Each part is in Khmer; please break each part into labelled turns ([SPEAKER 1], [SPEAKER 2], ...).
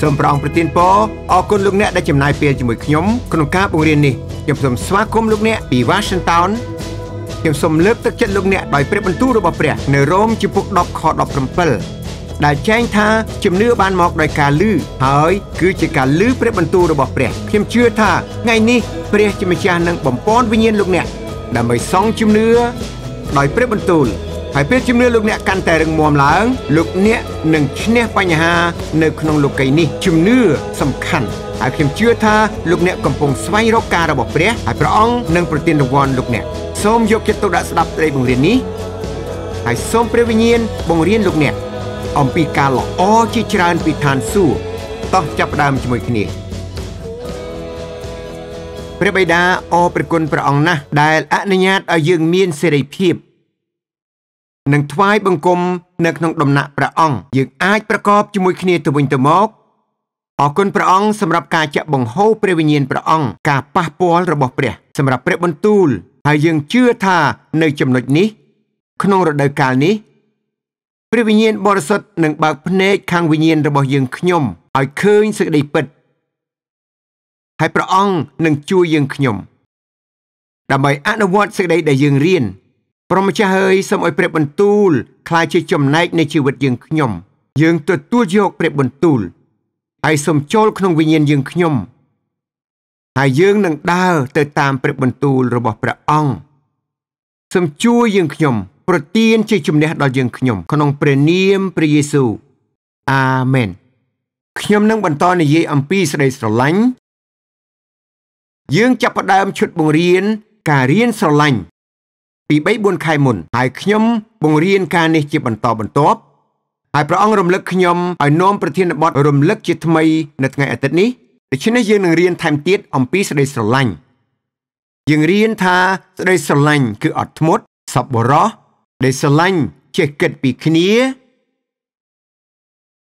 [SPEAKER 1] សូមប្រងប្រទានពរអរគុណលោកអ្នកដែលចំណាយពេលជាមួយខ្ញុំក្នុងការបង្រៀននេះខ្ញុំសូមស្វាគមន៍លោកអ្នកពី Washington ខ្ញុំសូមលើកទឹកចិត្តលោកអ្នកដោយព្រះបន្ទូលរបស់ព្រះនៅរ៉ូមជំពូក10ខ17ដែលចែងថាជំនឿបានមកដោយការលឺហើយគឺជាការលឺព្រះបន្ទូលរបស់ព្រះខ្ញុំជឿថាថ្ងៃនេះព្រះជាម្ចាស់នឹងបំពន់វិញ្ញាណលោកអ្នកដើម្បីសង់ជំនឿដោយព្រះបន្ទូលហើយពេលជំនឿលោកអ្នកកាន់តែរឹងមាំឡើងលោកអ្នកនឹងឈ្នះបញ្ហានៅក្នុងលោកីយ៍នេះជំនឿសំខាន់ហើយខ្ញុំជឿថាលោកអ្នកកំពុងស្វែងរកការរបស់ព្រះហើយព្រះអង្គនឹងប្រទានរង្វាន់លោកអ្នកសូមយកចិត្តទុកដាក់ស្ដាប់ត្រីបង្រៀននេះហើយសូមព្រះវិញ្ញាណបង្រៀនលោកអ្នកអំពីការល្អជាច្រើនពីឋានសួគ៌តោះចាប់ផ្ដើមជាមួយគ្នាព្រះបិតាអរព្រគុណព្រះអង្គណាស់ដែលអនុញ្ញាតឲ្យយើងមានសេរីភាពនិងថ្វាយបង្គំនៅក្នុងដំណាក់ព្រះអង្គយើងអាចប្រកបជាមួយគ្នាទៅវិញទៅមកអរគុណព្រះអង្គសម្រាប់ការចាក់បង្ហូរព្រះវិញ្ញាណព្រះអង្គការប៉ះពាល់របស់ព្រះសម្រាប់ព្រះបន្ទូល ហើយយើងជឿថានៅចំណុចនេះ ក្នុងរដូវកាលនេះ ព្រះវិញ្ញាណបរិសុទ្ធនឹងបើកភ្នែកខាងវិញ្ញាណរបស់យើងខ្ញុំឲ្យឃើញសេចក្តីពិតហើយព្រះអង្គនឹងជួយយើងខ្ញុំដើម្បីអនុវត្តសេចក្តីដែលយើងរៀនព្រះម្ចាស់អើយសូមឲ្យព្រះបន្ទូលក្លាយជាចំណែកនៃជីវិតយើងខ្ញុំ យើងទទួលយកព្រះបន្ទូលហើយសូមចូលក្នុងវិញ្ញាណយើងខ្ញុំហើយយើងនឹងដើរទៅតាមព្រះបន្ទូលរបស់ព្រះអង្គសូមជួយយើងខ្ញុំ ប្រទានជាជំនះដល់យើងខ្ញុំក្នុងព្រះនាមព្រះយេស៊ូវអាមែនខ្ញុំនឹងបន្តនិយាយអំពីសេចក្តីស្រឡាញ់យើងចាប់ផ្ដើមឈុតបង្រៀនការរៀនស្រឡាញ់ពី3 4ខែមុនហើយខ្ញុំបង្រៀនការនេះជាបន្តបន្ទាប់ហើយព្រះអង្គរំលឹកខ្ញុំឲ្យនាំប្រធានបទរំលឹកជាថ្មីនៅថ្ងៃអាទិត្យនេះដូច្នេះយើងនឹងរៀនថែមទៀតអំពីសេចក្តីស្រឡាញ់យើងរៀនថាសេចក្តីស្រឡាញ់គឺអត់ធ្មត់សប្បុរសដែលស្រឡាញ់ចេះគិតពីគ្នា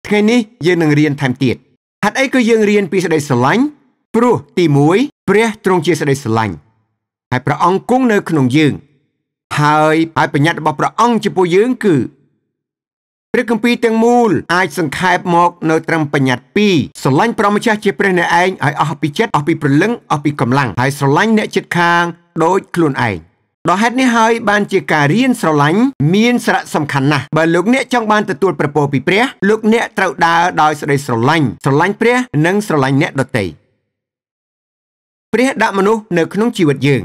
[SPEAKER 1] ថ្ងៃនេះយើងនឹងរៀនថែមទៀតហេតុអីក៏យើងរៀនពីសេចក្តីស្រឡាញ់ព្រោះទី1ព្រះទ្រង់ជាសេចក្តីស្រឡាញ់ហើយព្រះអង្គគង់នៅក្នុងយើងហើយហើយបញ្ញត្តិរបស់ព្រះអង្គចំពោះយើងគឺ ព្រះគម្ពីរទាំងមូលអាចសង្ខេបមកនៅត្រឹមបញ្ញត្តិ2ស្រឡាញ់ព្រះម្ចាស់ជាព្រះអ្នកឯងឲ្យអស់ពីចិត្តអស់ពីព្រលឹងអស់ពីកម្លាំងហើយស្រឡាញ់អ្នកជិតខាងដូចខ្លួនឯងដោយហេតុនេះហើយបានជាការរៀនស្រឡាញ់មានសារៈសំខាន់ណាស់បើលោកអ្នកចង់បានទទួលប្រពោពីព្រះលោកអ្នកត្រូវដើរដោយសេចក្តីស្រឡាញ់ស្រឡាញ់ព្រះនិងស្រឡាញ់អ្នកដទៃព្រះដាក់មនុស្សនៅក្នុងជីវិតយើង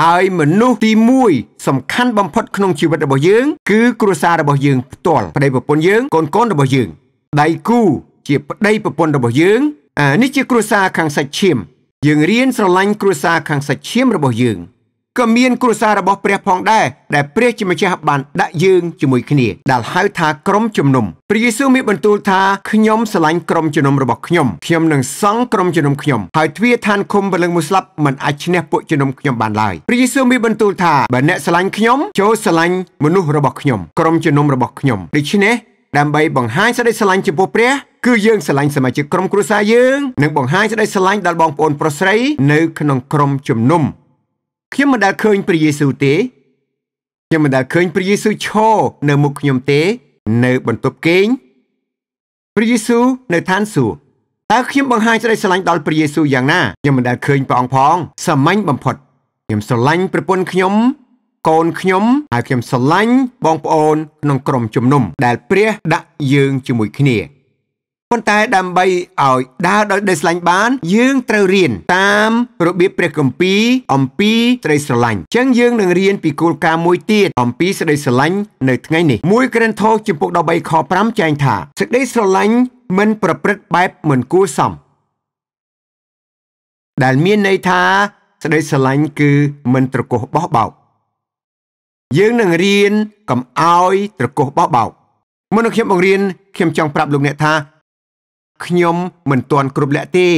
[SPEAKER 1] ហើយមនុស្សទី1សំខាន់បំផុតក្នុងជីវិតរបស់យើងគឺគ្រួសាររបស់យើងផ្ទាល់ប្តីប្រពន្ធយើងកូនកូនរបស់យើងដៃគូជាប្តីប្រពន្ធរបស់យើងនេះជាគ្រួសារខាងសាច់ឈាមយើងរៀនស្រឡាញ់គ្រួសារខាងសាច់ឈាមរបស់យើងក៏មានគ្រួសាររបស់ព្រះផងដែរដែលព្រះជាម្ចាស់បានដាក់យើងជាមួយគ្នាដែលហៅថាក្រុមជំនុំព្រះយេស៊ូវមានបន្ទូលថាខ្ញុំស្រឡាញ់ក្រុមជំនុំរបស់ខ្ញុំខ្ញុំនឹងសង់ក្រុមជំនុំខ្ញុំហើយទ្វារឋានឃុំព្រលឹងមួយស្លាប់មិនអាចឈ្នះពួកជំនុំខ្ញុំបានឡើយព្រះយេស៊ូវមានបន្ទូលថាបើអ្នកស្រឡាញ់ខ្ញុំចូលស្រឡាញ់មនុស្សរបស់ខ្ញុំក្រុមជំនុំរបស់ខ្ញុំដូច្នេះដើម្បីបង្ហាញសេចក្តីស្រឡាញ់ចំពោះព្រះគឺយើងស្រឡាញ់សមាជិកក្រុមគ្រួសារយើងនិងបង្ហាញសេចក្តីស្រឡាញ់ដល់បងប្អូនប្រុសស្រីនៅក្នុងក្រុមជំនុំខ្ញុំមិនដែលឃើញព្រះយេស៊ូវទេខ្ញុំមិនដែលឃើញព្រះយេស៊ូវឈរនៅ មុខខ្ញុំទេនៅបន្ទប់គេងព្រះយេស៊ូវនៅឋានសួគ៌តើខ្ញុំបង្ហាញសេចក្តីស្រឡាញ់ដល់ព្រះយេស៊ូវយ៉ាងណាខ្ញុំមិនដែលឃើញព្រះអង្គផងសាមញ្ញបំផុតខ្ញុំស្រឡាញ់ប្រពន្ធខ្ញុំ កូនខ្ញុំហើយខ្ញុំស្រឡាញ់បងប្អូនក្នុងក្រុមជំនុំដែល ព្រះ ដាក់យើងជាមួយគ្នាប៉ុន្តែដើម្បីឲ្យដើរដោយដេស្លាញ់បានយើងត្រូវរៀន តាមរបៀបព្រះគម្ពីរអំពីស្រីស្រឡាញ់អញ្ចឹងយើងនឹងរៀនពីគោលការណ៍មួយទៀតអំពីសេចក្តីស្រឡាញ់នៅថ្ងៃនេះ1ក្រិនថូសជំពូក13ខ5ចែងថាសេចក្តីស្រឡាញ់មិន ប្រព្រឹត្តបែបមិនគួរសមដែលមានន័យថាសេចក្តីស្រឡាញ់គឺមិនត្រកោះបោះបោកយើងនឹងរៀនកំឲ្យត្រកោះបោះបោកមុននឹងខ្ញុំបង្រៀនខ្ញុំចង់ប្រាប់លោកអ្នកថាខ្ញុំមិនទាន់គ្រប់លក្ខទេ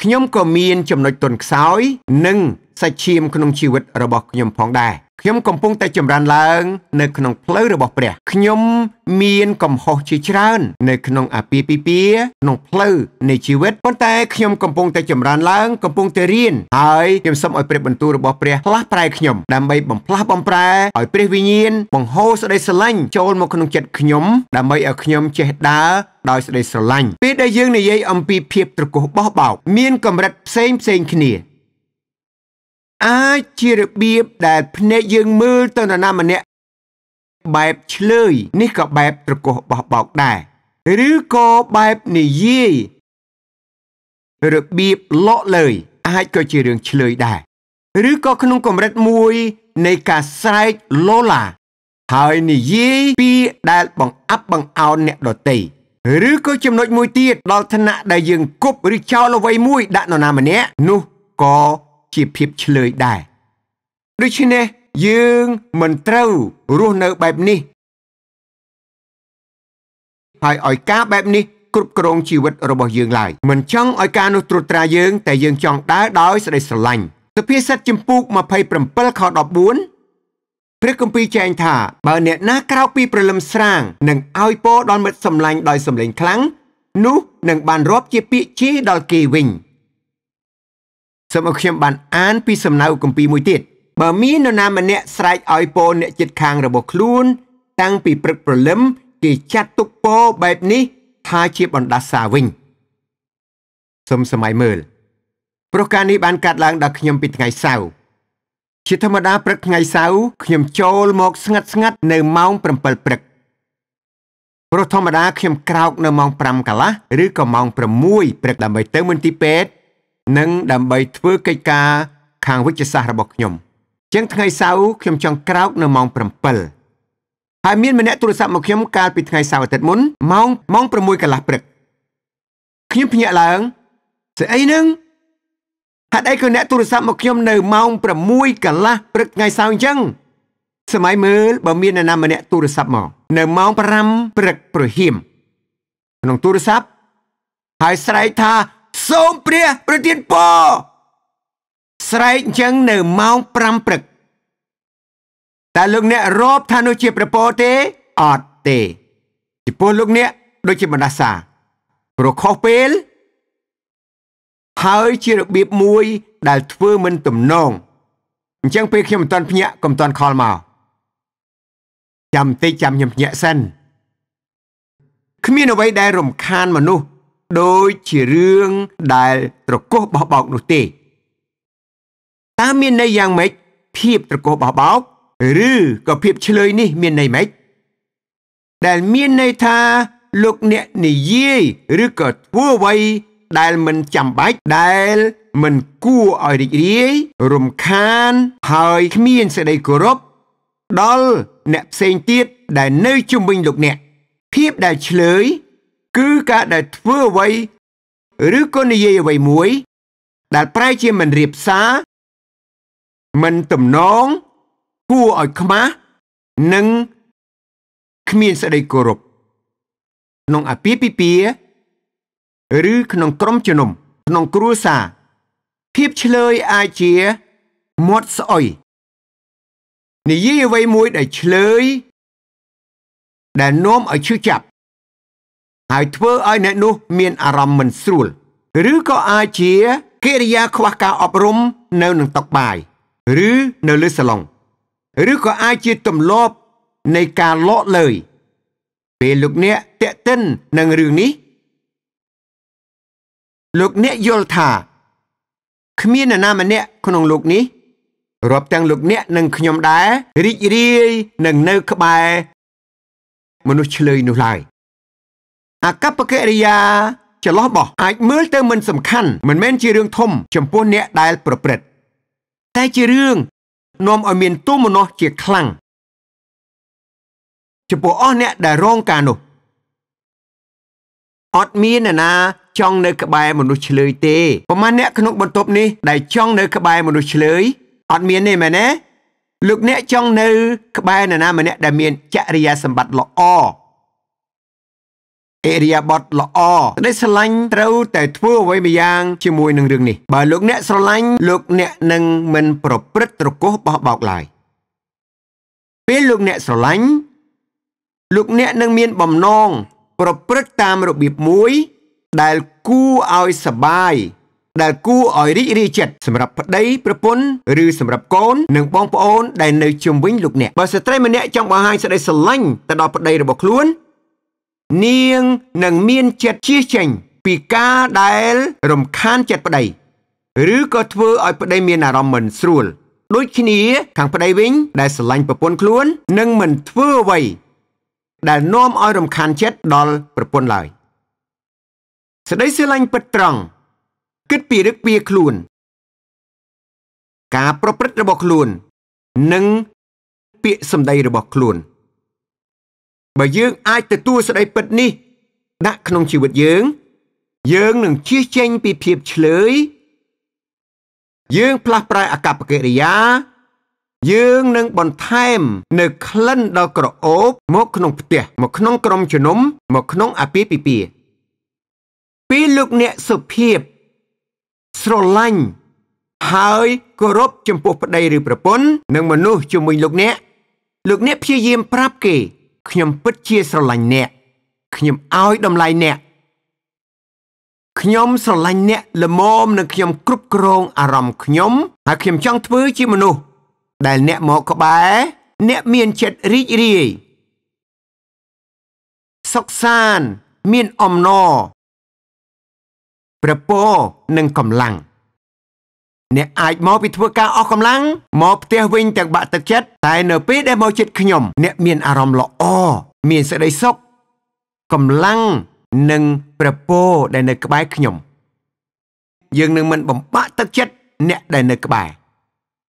[SPEAKER 1] ខ្ញុំក៏មានចំណុចទន់ខ្សោយនិងសាច់ឈាមក្នុងជីវិតរបស់ខ្ញុំផងដែរខ្ញុំកំពុងតែចម្រើនឡើងនៅក្នុងផ្លូវរបស់ព្រះខ្ញុំមានកំហុសជាច្រើននៅក្នុងអាពាហ៍ពិពាហ៍ក្នុងផ្លូវនៃជីវិតប៉ុន្តែខ្ញុំកំពុងតែចម្រើនឡើងកំពុងតែរៀនហើយខ្ញុំសូមឲ្យព្រះបន្ទូលរបស់ព្រះផ្លាស់ប្រែខ្ញុំដើម្បីបំផ្លាស់បំប្រែឲ្យព្រះវិញ្ញាណបង្ហូរសេចក្តីស្រឡាញ់ចូលមកក្នុងចិត្តខ្ញុំដើម្បីឲ្យខ្ញុំចេះដើរដោយសេចក្តីស្រឡាញ់ពេលដែលយើងនិយាយអំពីភាពត្រកោះបោះបោកមានកម្រិតផ្សេងផ្សេងគ្នាអាចជារបៀបដែល ភ្នែកយើងមើលទៅនរណាម្នាក់បែបឆ្លើយនេះក៏បែបត្រកោះបោះបោកដែរឬក៏បែបនិយាយរបៀបលក់លើយអាចក៏ជារឿងឆ្លើយដែរឬក៏ក្នុងកម្រិតមួយ នៃការស្រែកលោឡាហើយនិយាយពីដែល បង្អាប់បង្អោនអ្នកដទៃឬក៏ចំណុច មួយទៀតដល់ឋានៈដែលយើង គប់ឬចោលអ្វីមួយដាក់នរណាម្នាក់នោះក៏ជាភាពឆ្លើយដែរដូច្នេះយើងមិនត្រូវរស់នៅបែបនេះហើយឲ្យការបែបនេះគ្រប់គ្រងជីវិតរបស់យើងឡើយមិនចង់ឲ្យការនោះត្រួតត្រាយើង តែយើងចង់ដើរដោយសេចក្តីស្រឡាញ់សុភាសិតចម្ពោះ27ខ14ព្រះគម្ពីរចែងថាបើអ្នកណាក្រោកពីព្រលឹមស្រាងនឹងឲ្យពរដល់មិត្តសម្លាញ់ដោយសម្លេងខ្លាំងនោះនឹងបានរាប់ជាពាក្យជេរដល់គេវិញសូមឲ្យខ្ញុំបានអានពីសំណៅគម្ពីរមួយទៀតបើមាននរណាម្នាក់ស្រែកឲ្យពរអ្នកជិតខាងរបស់ខ្លួន តាំងពីព្រឹកព្រលឹមគេចាត់ទុកពរបែបនេះថាជាបណ្ដាសាវិញសូមសម័យមើលព្រោះការនេះបានកាត់ឡើងដល់ខ្ញុំពីថ្ងៃសៅរ៍ជាធម្មតាព្រឹកថ្ងៃសៅរ៍ខ្ញុំចូលមកស្ងាត់ស្ងាត់នៅម៉ោង7ព្រឹកព្រោះធម្មតាខ្ញុំក្រោកនៅម៉ោង5កន្លះឬក៏ម៉ោង6ព្រឹកដើម្បីទៅមន្ទីរពេទ្យនិងដើម្បីធ្វើកិច្ចការខាងវិទ្យាសាស្ត្ររបស់ខ្ញុំជាងថ្ងៃសៅរ៍ខ្ញុំចង់ក្រោកនៅម៉ោង7ហើយមានម្នាក់ទូរស័ព្ទមកខ្ញុំកាលពីថ្ងៃសៅរ៍អាទិត្យមុនម៉ោងម៉ោង6កន្លះព្រឹកខ្ញុំភ្ញាក់ឡើងស្អីនឹងហេតុអីក៏អ្នកទូរស័ព្ទមកខ្ញុំនៅម៉ោង6កន្លះព្រឹកថ្ងៃសៅរ៍អញ្ចឹងសម័យមើលបើមាននរណាម្នាក់ទូរស័ព្ទមកនៅម៉ោង5ព្រឹកប្រហៀមក្នុងទូរស័ព្ទហើយស្រែកថាសូមព្រះប្រទានពរស្រែកអញ្ចឹងនៅម៉ោង5ព្រឹកតើលោកអ្នករອບថានោះជាព្រះពរទេអត់ទេពីព្រោះលោកអ្នក ដូចជាបណ្ដាសាប្រខុសពេលហើយជារបៀបមួយ ដែលធ្វើមិនទំនងអញ្ចឹងពេលខ្ញុំមិនតាន់ភ្ញាក់កុំតាន់ខលមកចាំបន្តិចចាំខ្ញុំភ្ញាក់សិន គ្មានអ្វីដែលរំខានមនុស្សដូចជារឿងដែលត្រកោះបោះបោកនោះទេតើមានន័យយ៉ាងម៉េចភាពត្រកោះបោះបោក ឬក៏ភាពឆ្លើយនេះមានន័យម៉េចដែលមានន័យថាលោកអ្នកនិយាយឬក៏ធ្វើអ្វី ដែលមិនចាំបាច់ដែលមិនគួរឲ្យរីករាយរំខានហើយគ្មានសេចក្តីគោរពដល់អ្នកផ្សេងទៀតដែលនៅជុំវិញលោកអ្នកភាពដែលឆ្លើយគឺការដែលធ្វើអ្វីឬក៏និយាយអ្វីមួយ ដែលប្រែជាមិនរៀបសារមិនទំនងគួរឲ្យខ្មាស់និងគ្មានសេចក្តីគោរពក្នុងអាពាហ៍ពិពាហ៍ឬក្នុងក្រុមជំនុំក្នុងគ្រួសារភាពឆ្លើយអាចជាមាត់ស្អុយនិយាយអ្វីមួយដែលឆ្លើយ ដែលនាំឲ្យឈឺចាប់ហើយធ្វើឲ្យអ្នកនោះមានអារម្មណ៍មិនស្រួល ឬក៏អាចជាកិរិយាខ្វះការ អប់រំនៅនឹងតុបាយឬនៅលើសាឡុង ឬក៏អាចជាទម្លាប់នៃការលក់លើយពេលលោកអ្នកតេតិននឹងរឿងនេះលោកអ្នកយល់ថាគ្មាននរណាម្នាក់ក្នុងលោកនេះរាប់ទាំងលោកអ្នក និងខ្ញុំដែររីករាយនឹងនៅក្បែរមនុស្សឆ្លើយនោះឡើយអកប្បកិរិយាច្រឡោះបោះអាចមើលទៅមិនសំខាន់ មិនមែនជារឿងធំ ចំពោះអ្នកដែលប្រព្រឹត្តតែជារឿងនាំឲ្យមានទុំមនោះជាខ្លាំងចំពោះអស់អ្នកដែលរងការនោះអត់មានអ្នកណាចង់នៅក្បែរមនុស្សឆ្លើយទេ ប្រហែលអ្នកក្នុងបន្ទប់នេះដែលចង់នៅក្បែរមនុស្សឆ្លើយអត់មានទេមែនទេលោកអ្នកចង់នៅក្បែរអ្នកណាម្នាក់ដែលមានចរិយាសម្បត្តិល្អអេរិយាប័តល្អក្តីស្រឡាញ់ត្រូវតែ ធ្វើអ្វីម្យ៉ាងជាមួយនឹងរឿងនេះបើលោកអ្នកស្រឡាញ់លោកអ្នកនឹងមិនប្រព្រឹត្តត្រកោសបោះបោកឡើយពេលលោកអ្នកស្រឡាញ់លោកអ្នកនឹងមានបំណងប្រព្រឹត្តតាមរបៀបមួយ ដែលគួរឲ្យសបាយដែលគួរឲ្យរីករាយចិត្តសម្រាប់ប្តីប្រពន្ធឬសម្រាប់កូននិងបងប្អូនដែលនៅជុំវិញលោកអ្នកបើស្ត្រីម្នាក់ចង់បង្ហាញសេចក្តីស្រឡាញ់ទៅដល់ប្តីរបស់ខ្លួននាងនឹងមានចិត្តជៀសចេញពីការដែល រំខានចិត្តប្តីឬក៏ធ្វើឲ្យប្តីមានអារម្មណ៍មិនស្រួលដូចគ្នាខាងប្តីវិញដែលស្រឡាញ់ប្រពន្ធខ្លួននឹងមិនធ្វើអ្វីដែលនាំឲ្យរំខានចិត្តដល់ប្រពន្ធឡើយសេចក្តីស្រឡាញ់ពិតត្រង់គិតពីរឹកពីខ្លួន ការប្រព្រឹត្តរបស់ខ្លួននិងពាក្យសម្ដីរបស់ខ្លួន។បើយើងអាចទទួលសេចក្តីពិតនេះដាក់ក្នុងជីវិតយើង យើងនឹងជៀសចេញពីភាពឆ្លើយយើង ផ្លាស់ប្រែអាកប្បកិរិយា យើងនឹងបន្ថែម នៅក្លិនដល់ក្រអូបមក ក្នុងផ្ទះមកក្នុងក្រុមជំនុំមកក្នុងអាពាហ៍ពិពាហ៍ពីលោកអ្នកសុភាពស្រឡាញ់ហើយគោរពចំពោះប្តីឬប្រពន្ធនិងមនុស្សជាមួយលោកអ្នកលោកអ្នកព្យាយាមប្រាប់គេខ្ញុំពិតជាស្រឡាញ់អ្នកខ្ញុំឲ្យតម្លៃអ្នកខ្ញុំស្រឡាញ់អ្នកល្មមនឹងខ្ញុំគ្រប់គ្រងអារម្មណ៍ខ្ញុំហើយខ្ញុំចង់ធ្វើជាមនុស្សដែលអ្នកមកក្បែរអ្នកមានចិត្តរីករាយសុខសាន្តមានអំណរប្រពោនឹងកម្លាំងអ្នកអាចមកពីធ្វើការអស់កម្លាំងមកផ្ទះវិញទាំងបាក់ទឹកចិត្តតែនៅពេលដែលមកជិតខ្ញុំអ្នកមានអារម្មណ៍ល្អមានសេចក្តីសុខកម្លាំងនិងប្រពោដែលនៅក្បែរខ្ញុំយើងនឹងមិនបំបាក់ទឹកចិត្តអ្នកដែលនៅក្បែរ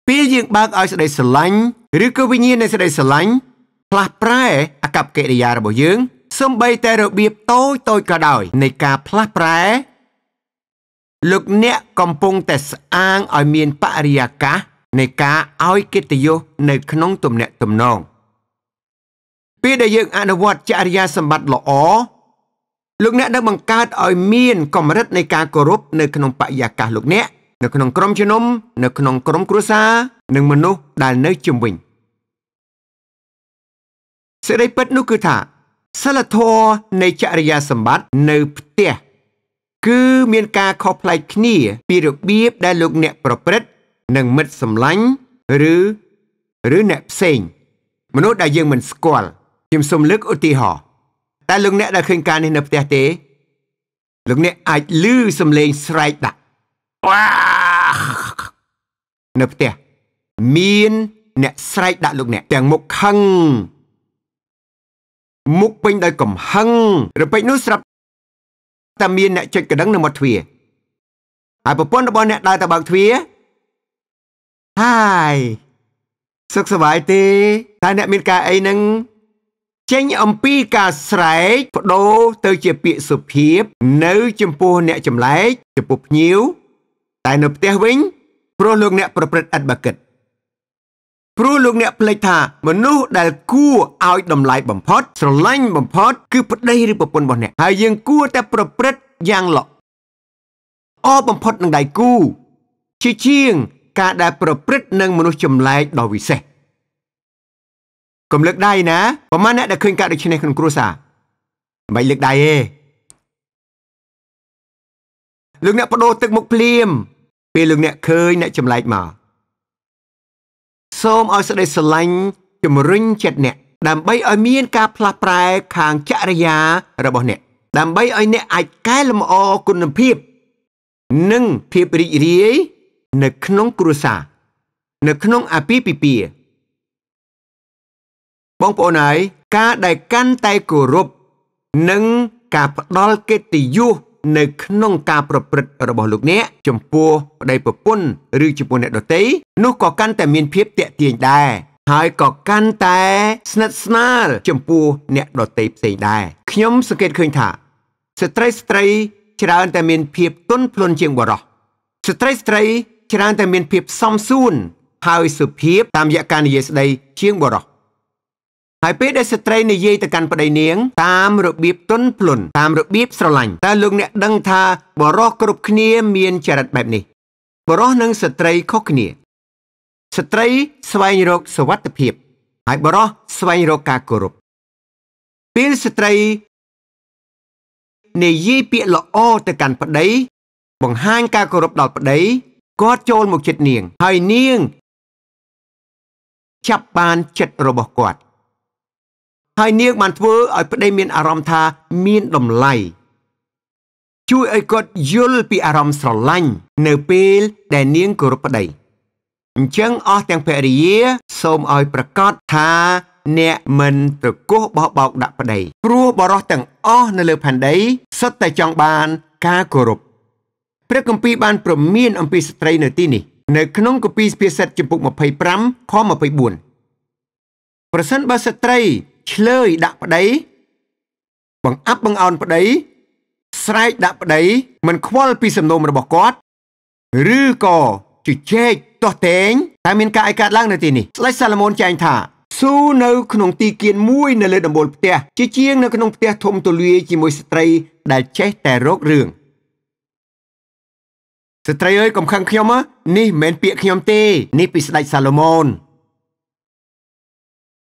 [SPEAKER 1] ពេលយើងបើកឲ្យសេចក្តីស្រឡាញ់ឬក៏វិញ្ញាណនៃសេចក្តីស្រឡាញ់ផ្លាស់ប្រែអាកប្បកិរិយារបស់យើងសម្បីតែរបៀបតូចតូចក៏ដោយ នៃការផ្លាស់ប្រែលោកអ្នកកំពុងតែស្អាងឲ្យមានបរិយាកាស នៃការឲ្យកិត្តិយសនៅ ក្នុងទំនាក់ទំនងពេលដែលយើងអនុវត្តចរិយាសម្បត្តិល្អលោកអ្នកនឹងបង្កើតឲ្យមាន កម្រិតនៃការគោរពនៅក្នុងបរិយាកាសលោកអ្នក នៅក្នុងក្រុមជំនុំនៅក្នុងក្រុមគ្រួសារនិងមនុស្សដែលនៅជុំវិញសេចក្តីពិតនោះគឺថាសិលធម៌នៃចរិយាសម្បត្តិនៅ ផ្ទះគឺមានការខុសប្លែកគ្នា ពីរបៀបដែលលោកអ្នក ប្រព្រឹត្តនិងមិត្តសម្លាញ់ឬឬអ្នកផ្សេងមនុស្សដែលយើងមិនស្គាល់ខ្ញុំសូមលើកឧទាហរណ៍តែលោកអ្នកដែលឃើញការនេះនៅផ្ទះទេ លោកអ្នក អាចឮសំឡេងស្រែកដាក់នៅផ្ទះមាន អ្នកស្រែកដាក់លោកអ្នកទាំងមុខខឹងមុខពេញដោយកំហឹងរពេចនោះស្រាប់តែមានអ្នកចុចកណ្ដឹងនៅមាត់ទ្វារហើយប្រពន្ធរបស់អ្នកដើរទៅបើកទ្វារហាយសុខសប្បាយទេតែអ្នកមានការអីនឹងចេញអំពីការស្រែកបដូរទៅជាពាក្យសុភាព នៅ ចំពោះអ្នកចម្លែកចំពោះភ្ញៀវតែនៅផ្ទះវិញ ព្រោះលោកអ្នកប្រព្រឹត្តអត្តបកិច្ចព្រោះលោកអ្នកភ្លេចថា មនុស្សដែលគួរឲ្យតម្លៃបំផុត ស្រឡាញ់បំផុត គឺប្តីឬប្រពន្ធរបស់អ្នកហើយយើងគួរតែប្រព្រឹត្តយ៉ាងល្អអបំផុតនឹងដៃគូ ជាជាង ការដែល ប្រព្រឹត្តនឹងមនុស្សចម្លែកដ៏វិសេសកុំលើកដៃណា ប្រហែលអ្នកដែលឃើញការដូច្នេះក្នុងគ្រួសារមិនលើកដៃទេលោកអ្នកបដូរទឹកមុខភ្លាមពេលលោកអ្នកឃើញអ្នកចម្លែកមកសូមឲ្យសេចក្តីស្រឡាញ់ជំរុញចិត្តអ្នក ដើម្បីឲ្យមានការផ្លាស់ប្រែខាងចរិយារបស់អ្នកដើម្បីឲ្យអ្នកអាចកែលម្អគុណភាព និងភាពរីករាយនៅក្នុងគ្រួសារនៅក្នុងអាពាហ៍ពិពាហ៍បងប្អូនហើយការដែលកាន់តែគោរពនិងការផ្ដល់កិត្តិយសនៅក្នុងការប្រព្រឹត្តរបស់លោកអ្នកចំពោះប្តីប្រពន្ធឬចំពោះអ្នកដទៃនោះក៏កាន់តែមានភាពតាក់ទាញដែរហើយក៏កាន់តែស្និទ្ធស្នាល ចំពោះអ្នកដទៃផ្សេងដែរខ្ញុំសង្កេតឃើញថាស្ត្រីស្ត្រីច្រើនតែមានភាពទន់ភ្លន់ជាងបុរសស្ត្រីស្ត្រីច្រើនតែមានភាពសំសួន ហើយសុភាពតាមរយៈការនិយាយស្ដីជាងបុរសហើយពេលដែលស្ត្រីនិយាយទៅកាន់ប្តីនាងតាមរបៀបទុនភ្លុនតាមរបៀបស្រឡាញ់តើលោកអ្នកដឹងថា បរោះគ្រប់គ្នាមានចរិតបែបនេះ បរោះនិងស្ត្រីខុសគ្នាស្ត្រីស្វែងរកសុវត្ថិភាព ហើយបរោះស្វែងរកការគោរពពេលស្ត្រីនិយាយពាក្យល្អទៅកាន់ប្តីបង្ហាញការគោរពដល់ប្តីគាត់ចូលមកចិត្តនាង ហើយនាងចាប់បានចិត្តរបស់គាត់ហើយនាងបានធ្វើឲ្យប្តីមានអារម្មណ៍ថាមានតម្លៃជួយឲ្យគាត់យល់ពីអារម្មណ៍ស្រឡាញ់នៅពេលដែលនាងគោរពប្តីអញ្ចឹងអស់ទាំងភរិយាសូមឲ្យប្រកាសថា អ្នកមិនត្រកោះបោះបោកដាក់ប្តីព្រោះបរោះទាំងអស់នៅលើផែនដីសុទ្ធតែចង់បាន ការគោរពព្រះគម្ពីរបានព្រមានអំពីស្ត្រីនៅទីនេះ នៅ ក្នុងគម្ពីរស្ភាសិតចំពុក25ខ24ប្រសិនបើស្ត្រីឆ្លើយដាក់ប្តីបង្អាប់បង្អោនប្តីស្រែកដាក់ប្តីមិនខ្វល់ពីសំណុំរបស់គាត់ឬក៏ជជែកទាស់ទែងតែមានការឯកាត់ឡើងនៅទីនេះស្ដេចសាឡូមោនចែងថាស៊ូនៅក្នុងទីគៀនមួយនៅលើដំបូលផ្ទះជាជាងនៅក្នុងផ្ទះធំទូលាយជាមួយស្ត្រីដែលចេះ តែរករឿងស្ត្រីអើយកុំខឹងខ្ញុំនេះមិនមែនពាក្យខ្ញុំទេនេះពីស្ដេចសាឡូមោន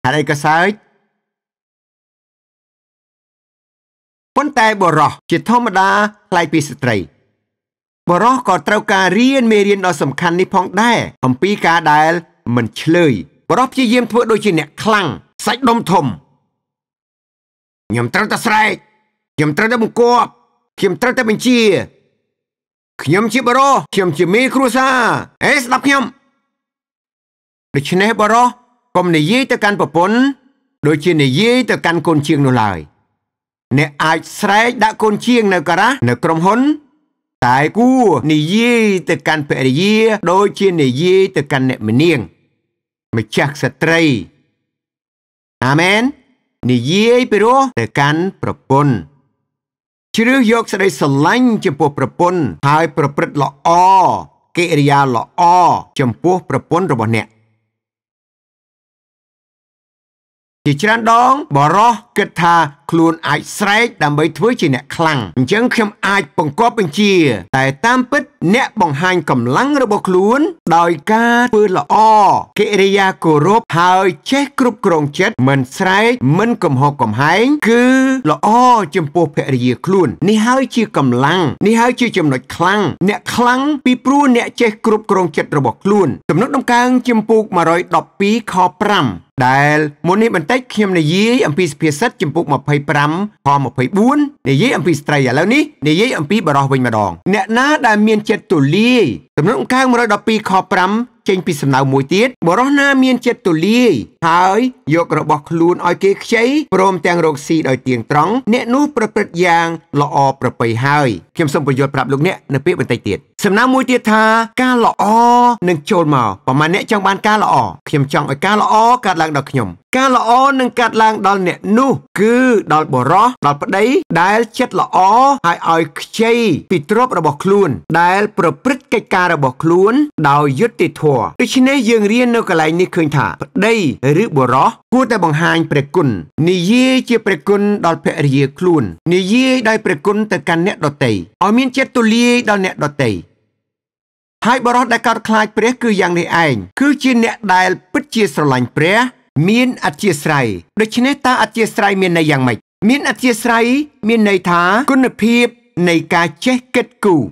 [SPEAKER 1] ហើយឯកសើចប៉ុន្តែបរោះជាធម្មតាខ្លាយពីស្ត្រីបរោះក៏ត្រូវការរៀនមេរៀនដ៏សំខាន់នេះផងដែរអំពីការដែលមិនឆ្លើយបរោះព្យាយាមធ្វើដូចជាអ្នកខ្លាំងសាច់ដុំធំខ្ញុំត្រូវតែស្រែកខ្ញុំត្រូវតែបង្គាប់ខ្ញុំត្រូវតែបញ្ជាខ្ញុំជាបរោះខ្ញុំជាមេគ្រួសារអេស្ដាប់ខ្ញុំដូច្នេះបរោះកុំនិយាយទៅកាន់ប្រពន្ធដូចជានិយាយទៅកាន់កូនជាងនោះឡើយ។អ្នកអាចស្រែកដាក់កូនជាងនៅការ៉ាសនៅក្រុមហ៊ុនតែគួរនិយាយទៅកាន់ភរិយាដូចជានិយាយទៅកាន់អ្នកម្នាងម្ចាស់ស្ត្រីអាមែននិយាយពីរោះទៅកាន់ប្រពន្ធជ្រើសយកសេចក្តីស្រឡាញ់ចំពោះប្រពន្ធហើយប្រព្រឹត្តល្អកិរិយាល្អចំពោះ ប្រពន្ធរបស់អ្នក ជាច្រើនដងបរោះគិតថាខ្លួនអាចស្រែកដើម្បីធ្វើជា អ្នកខ្លាំងអញ្ចឹងខ្ញុំអាចបង្គាប់បញ្ជាតែតាមពិតអ្នកបង្ហាញកម្លាំងរបស់ខ្លួន ដោយការធ្វើល្អកិរិយាគោរពហើយចេះគ្រប់គ្រងចិត្តមិនស្រែកមិន កំហុសកំហែងគឺល្អចំពោះភរិយាខ្លួននេះហើយជាកម្លាំងនេះហើយជាចំណុចខ្លាំងអ្នកខ្លាំងពីព្រោះអ្នកចេះគ្រប់គ្រងចិត្តរបស់ខ្លួនទំនុកតម្កើងជំពូក112ខ5ដែលមុននេះបន្តិចខ្ញុំនិយាយអំពីសុភាសិត70ចំពុក25ខ24និយាយអំពីស្ត្រីឥឡូវនេះនិយាយអំពីបរោះវិញម្ដង អ្នកណាដែលមានចិត្តទូលាយទំនុកកាង112ខ5ចេញពីសំណៅមួយទៀតបរោះណាមានចិត្តទូលាយហើយយករបស់ខ្លួនឲ្យគេខ្ចីព្រមទាំងរកស៊ីដោយទៀងត្រង់អ្នកនោះប្រព្រឹត្តយ៉ាងល្អប្រពៃហើយខ្ញុំសូមបញ្យល់ប្រាប់លោកអ្នកនៅពេលបន្តិចទៀតសំណើមួយទៀតថាការល្អនឹងចូលមកប្រហែលអ្នកចង់បានការល្អខ្ញុំចង់ឲ្យការល្អកើតឡើងដល់ខ្ញុំ ការល្អនឹងកើតឡើងដល់អ្នកនោះគឺដល់បរោះដល់ប្តី ដែលចិត្តល្អហើយឲ្យខ្ចីពីទ្រព្យរបស់ខ្លួន ដែលប្រព្រឹត្តកិច្ចការរបស់ខ្លួនដោយយុត្តិធម៌ដូច្នេះយើងរៀននៅកន្លែងនេះឃើញថាប្តីឬបរោះគួរតែបង្ហាញព្រះគុណនិយាយជាព្រះគុណដល់ភរិយាខ្លួននិយាយដោយព្រះគុណទៅកាន់អ្នកដទៃឲ្យមានចិត្តទូលាយដល់អ្នកដទៃហើយបរិសុទ្ធដែលកើតខ្លាចព្រះគឺយ៉ាងនេះឯងគឺជាអ្នកដែលពិតជាស្រឡាញ់ព្រះ មានអធិស្ឋ័យដូច្នេះតើអធិស្ឋ័យមានន័យយ៉ាងម៉េចមានអធិស្ឋ័យមានន័យថាគុណភាពនៃការចេះគិតគូរ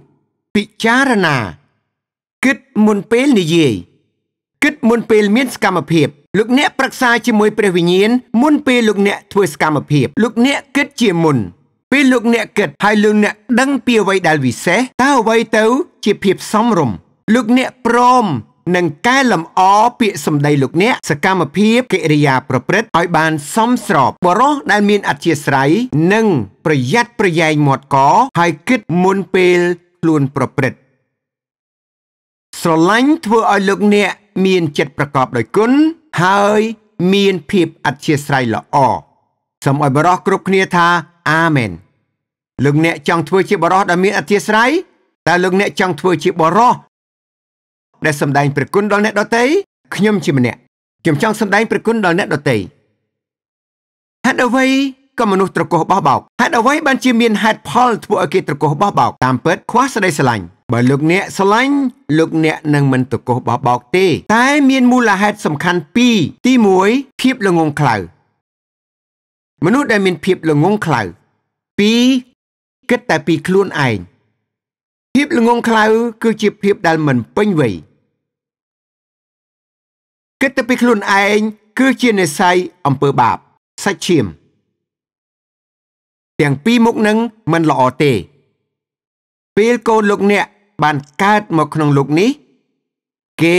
[SPEAKER 1] ពិចារណាគិតមុនពេលនិយាយគិតមុនពេលមានសកម្មភាពលោកអ្នកប្រឹក្សាជាមួយព្រះវិញ្ញាណមុនពេលលោកអ្នកធ្វើសកម្មភាពលោកអ្នកគិតជាមុនពេលលោកអ្នកគិតហើយលោកអ្នកដឹងពីអ្វីដែលពិសេសតើអ្វីទៅ ជាភាពសមរម្យលោកអ្នកព្រមនឹងកែលម្អពាក្យសម្ដីលោកអ្នកសកម្មភាពកិរិយា ប្រព្រឹត្តឲ្យបានសមស្រប បរិសដែលមានអធិស្ស្រ័យនិង ប្រយ័ត្នប្រយែងមាត់កហើយគិតមុនពេលខ្លួនប្រព្រឹត្តស្រឡាញ់ធ្វើឲ្យលោកអ្នកមានចិត្តប្រកបដោយគុណហើយមានភាពអធិស្ស្រ័យល្អសូមឲ្យបរិសគ្រប់គ្នាថាអាមែនលោកអ្នកចង់ធ្វើជាបរិសដែលមានអធិស្ស្រ័យតើលោកអ្នកចង់ធ្វើជាបរិសដែលសម្ដែងព្រះគុណដល់អ្នកដទៃខ្ញុំជាម្នាក់ខ្ញុំចង់សម្ដែងព្រះគុណដល់អ្នកដទៃហេតុអ្វីក៏មនុស្សត្រកោះបោះបោកហេតុអ្វីបានជាមានហេតុផលធ្វើឲ្យគេត្រកោះបោះបោកតាមពិតខ្វះសេចក្តីស្រឡាញ់បើលោកអ្នកស្រឡាញ់លោកអ្នកនឹងមិនត្រកោះបោះបោកទេ តែមានមូលហេតុសំខាន់ពីរទី1ភាពល្ងងខ្លៅមនុស្សដែលមានភាពល្ងងខ្លៅ2គិតតែពីខ្លួនឯងភាពល្ងងខ្លៅគឺជាភាពដែលមិនពេញវ័យគិតទៅពីខ្លួនឯងគឺជានិស័យអំពើបាបសាច់ឈាមទាំងពីរមុខនឹងមិនល្អទេ ពេលកូនលោកអ្នកបានកើតមកក្នុងលោកនេះគេ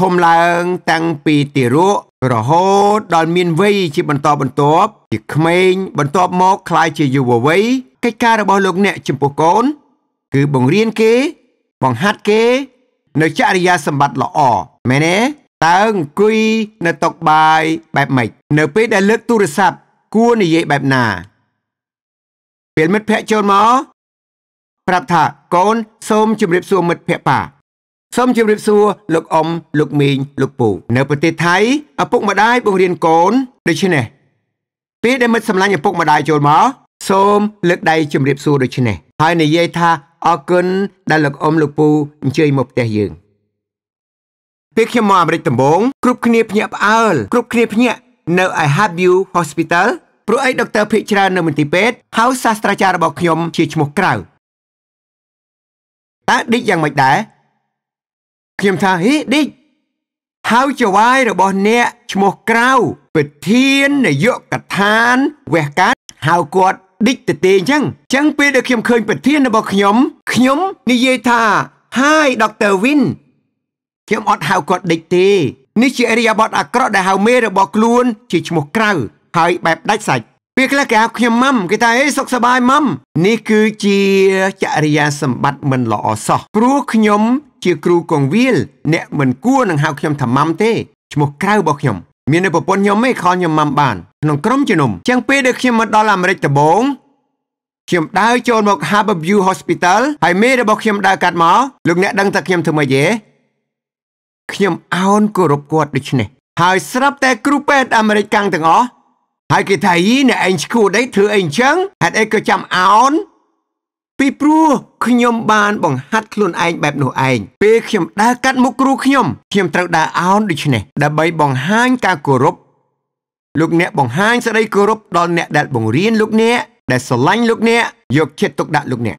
[SPEAKER 1] ធំឡើងតាំងពីទារករហូតដល់មានវ័យជាបន្តបន្ទាប់ជាក្មេងបន្ទាប់មកក្លាយជាយុវវ័យកិច្ចការរបស់លោកអ្នកចំពោះកូនគឺបង្រៀនគេ បង្ហាត់គេនៅចរិយាសម្បត្តិល្អមែនទេតើអង្គុយនៅតុបាយបែបម៉េចនៅពេលដែលលើកទូរស័ព្ទគួរនិយាយបែបណាពេលមិត្តភ័ក្តិចូលមកប្រាប់ថាកូនសូមជម្រាបសួរមិត្តភ័ក្តិប៉ាសូមជម្រាបសួរលោកអ៊ំលោកមីងលោកពូនៅប្រទេសថៃឪពុកម្ដាយបង្រៀនកូនដូច្នេះពេលដែលមិត្តសម្លាញ់ឪពុកម្ដាយចូលមកសូមលើកដៃជម្រាបសួរដូច្នេះ ហើយនិយាយថាអរគុណដែលលោកអ៊ំលោកពូអញ្ជើញមកផ្ទះយើង។ពេលខ្ញុំមកអាមេរិកដំបូងគ្រប់គ្នា ភ្ញាក់ផ្អើលគ្រប់គ្នាភ្ញាក់នៅ I Have You Hospital ព្រោះអីដុកទ័រភិកច្រើននៅមន្ទីរពេទ្យហើយសាស្ត្រាចារ្យរបស់ខ្ញុំជាឈ្មោះក្រៅតើឌីកយ៉ាងម៉េចដែរខ្ញុំថាហេឌីកហើយចវាយរបស់អ្នកឈ្មោះក្រៅពធាននយកកថានវះកាត់ហៅគាត់ឌិចតទេអញ្ចឹងអញ្ចឹងពេលដែលខ្ញុំឃើញ ប្រធានរបស់ខ្ញុំខ្ញុំនិយាយថា Hi Dr. Win ខ្ញុំអត់ហៅគាត់ដេកទេនេះជាអរិយាប័ត្រអាក្រក់ដែលហៅមេរបស់ខ្លួន ជាឈ្មោះក្រៅហើយ បែបដាច់សាច់ពេលខ្លះគេហៅខ្ញុំម៉ាំគេថាអេសុខសប្បាយម៉ាំនេះគឺជាចរិយាសម្បត្តិមិនល្អសោះព្រោះខ្ញុំ ជាគ្រូកងវិលអ្នកមិនគួរនឹងហៅ ខ្ញុំថាម៉ាំទេឈ្មោះក្រៅរបស់ខ្ញុំ មានប្រពន្ធខ្ញុំឯងខលខ្ញុំម៉ាំបានក្នុងក្រុមជំនុំចឹងពេលដែលខ្ញុំមកដល់អាមេរិកដំបូងខ្ញុំដើរចូលមក Harborview Hospital ហើយមេរបស់ខ្ញុំដើរកាត់មកលោកអ្នកដឹងថាខ្ញុំធ្វើម៉េចទេខ្ញុំអោនគោរពគាត់ដូច្នេះហើយស្រាប់តែគ្រូពេទ្យអាមេរិកកាំងទាំងអស់ហើយគេថាយីអ្នកឯងឈួតអីធ្វើអីអញ្ចឹងហេតុអីក៏ចាំអោនពីព្រោះខ្ញុំបាន បង្ហាត់ខ្លួនឯងបែបនោះឯងពេលខ្ញុំដើរកាត់មុខគ្រូខ្ញុំខ្ញុំត្រូវដើរអោនដូច្នេះដើម្បីបង្ហាញការគោរពលោកអ្នកបង្ហាញសេចក្តីគោរពដល់អ្នកដែលបង្រៀនលោកអ្នកដែលស្រឡាញ់លោកអ្នកយកចិត្តទុកដាក់លោកអ្នក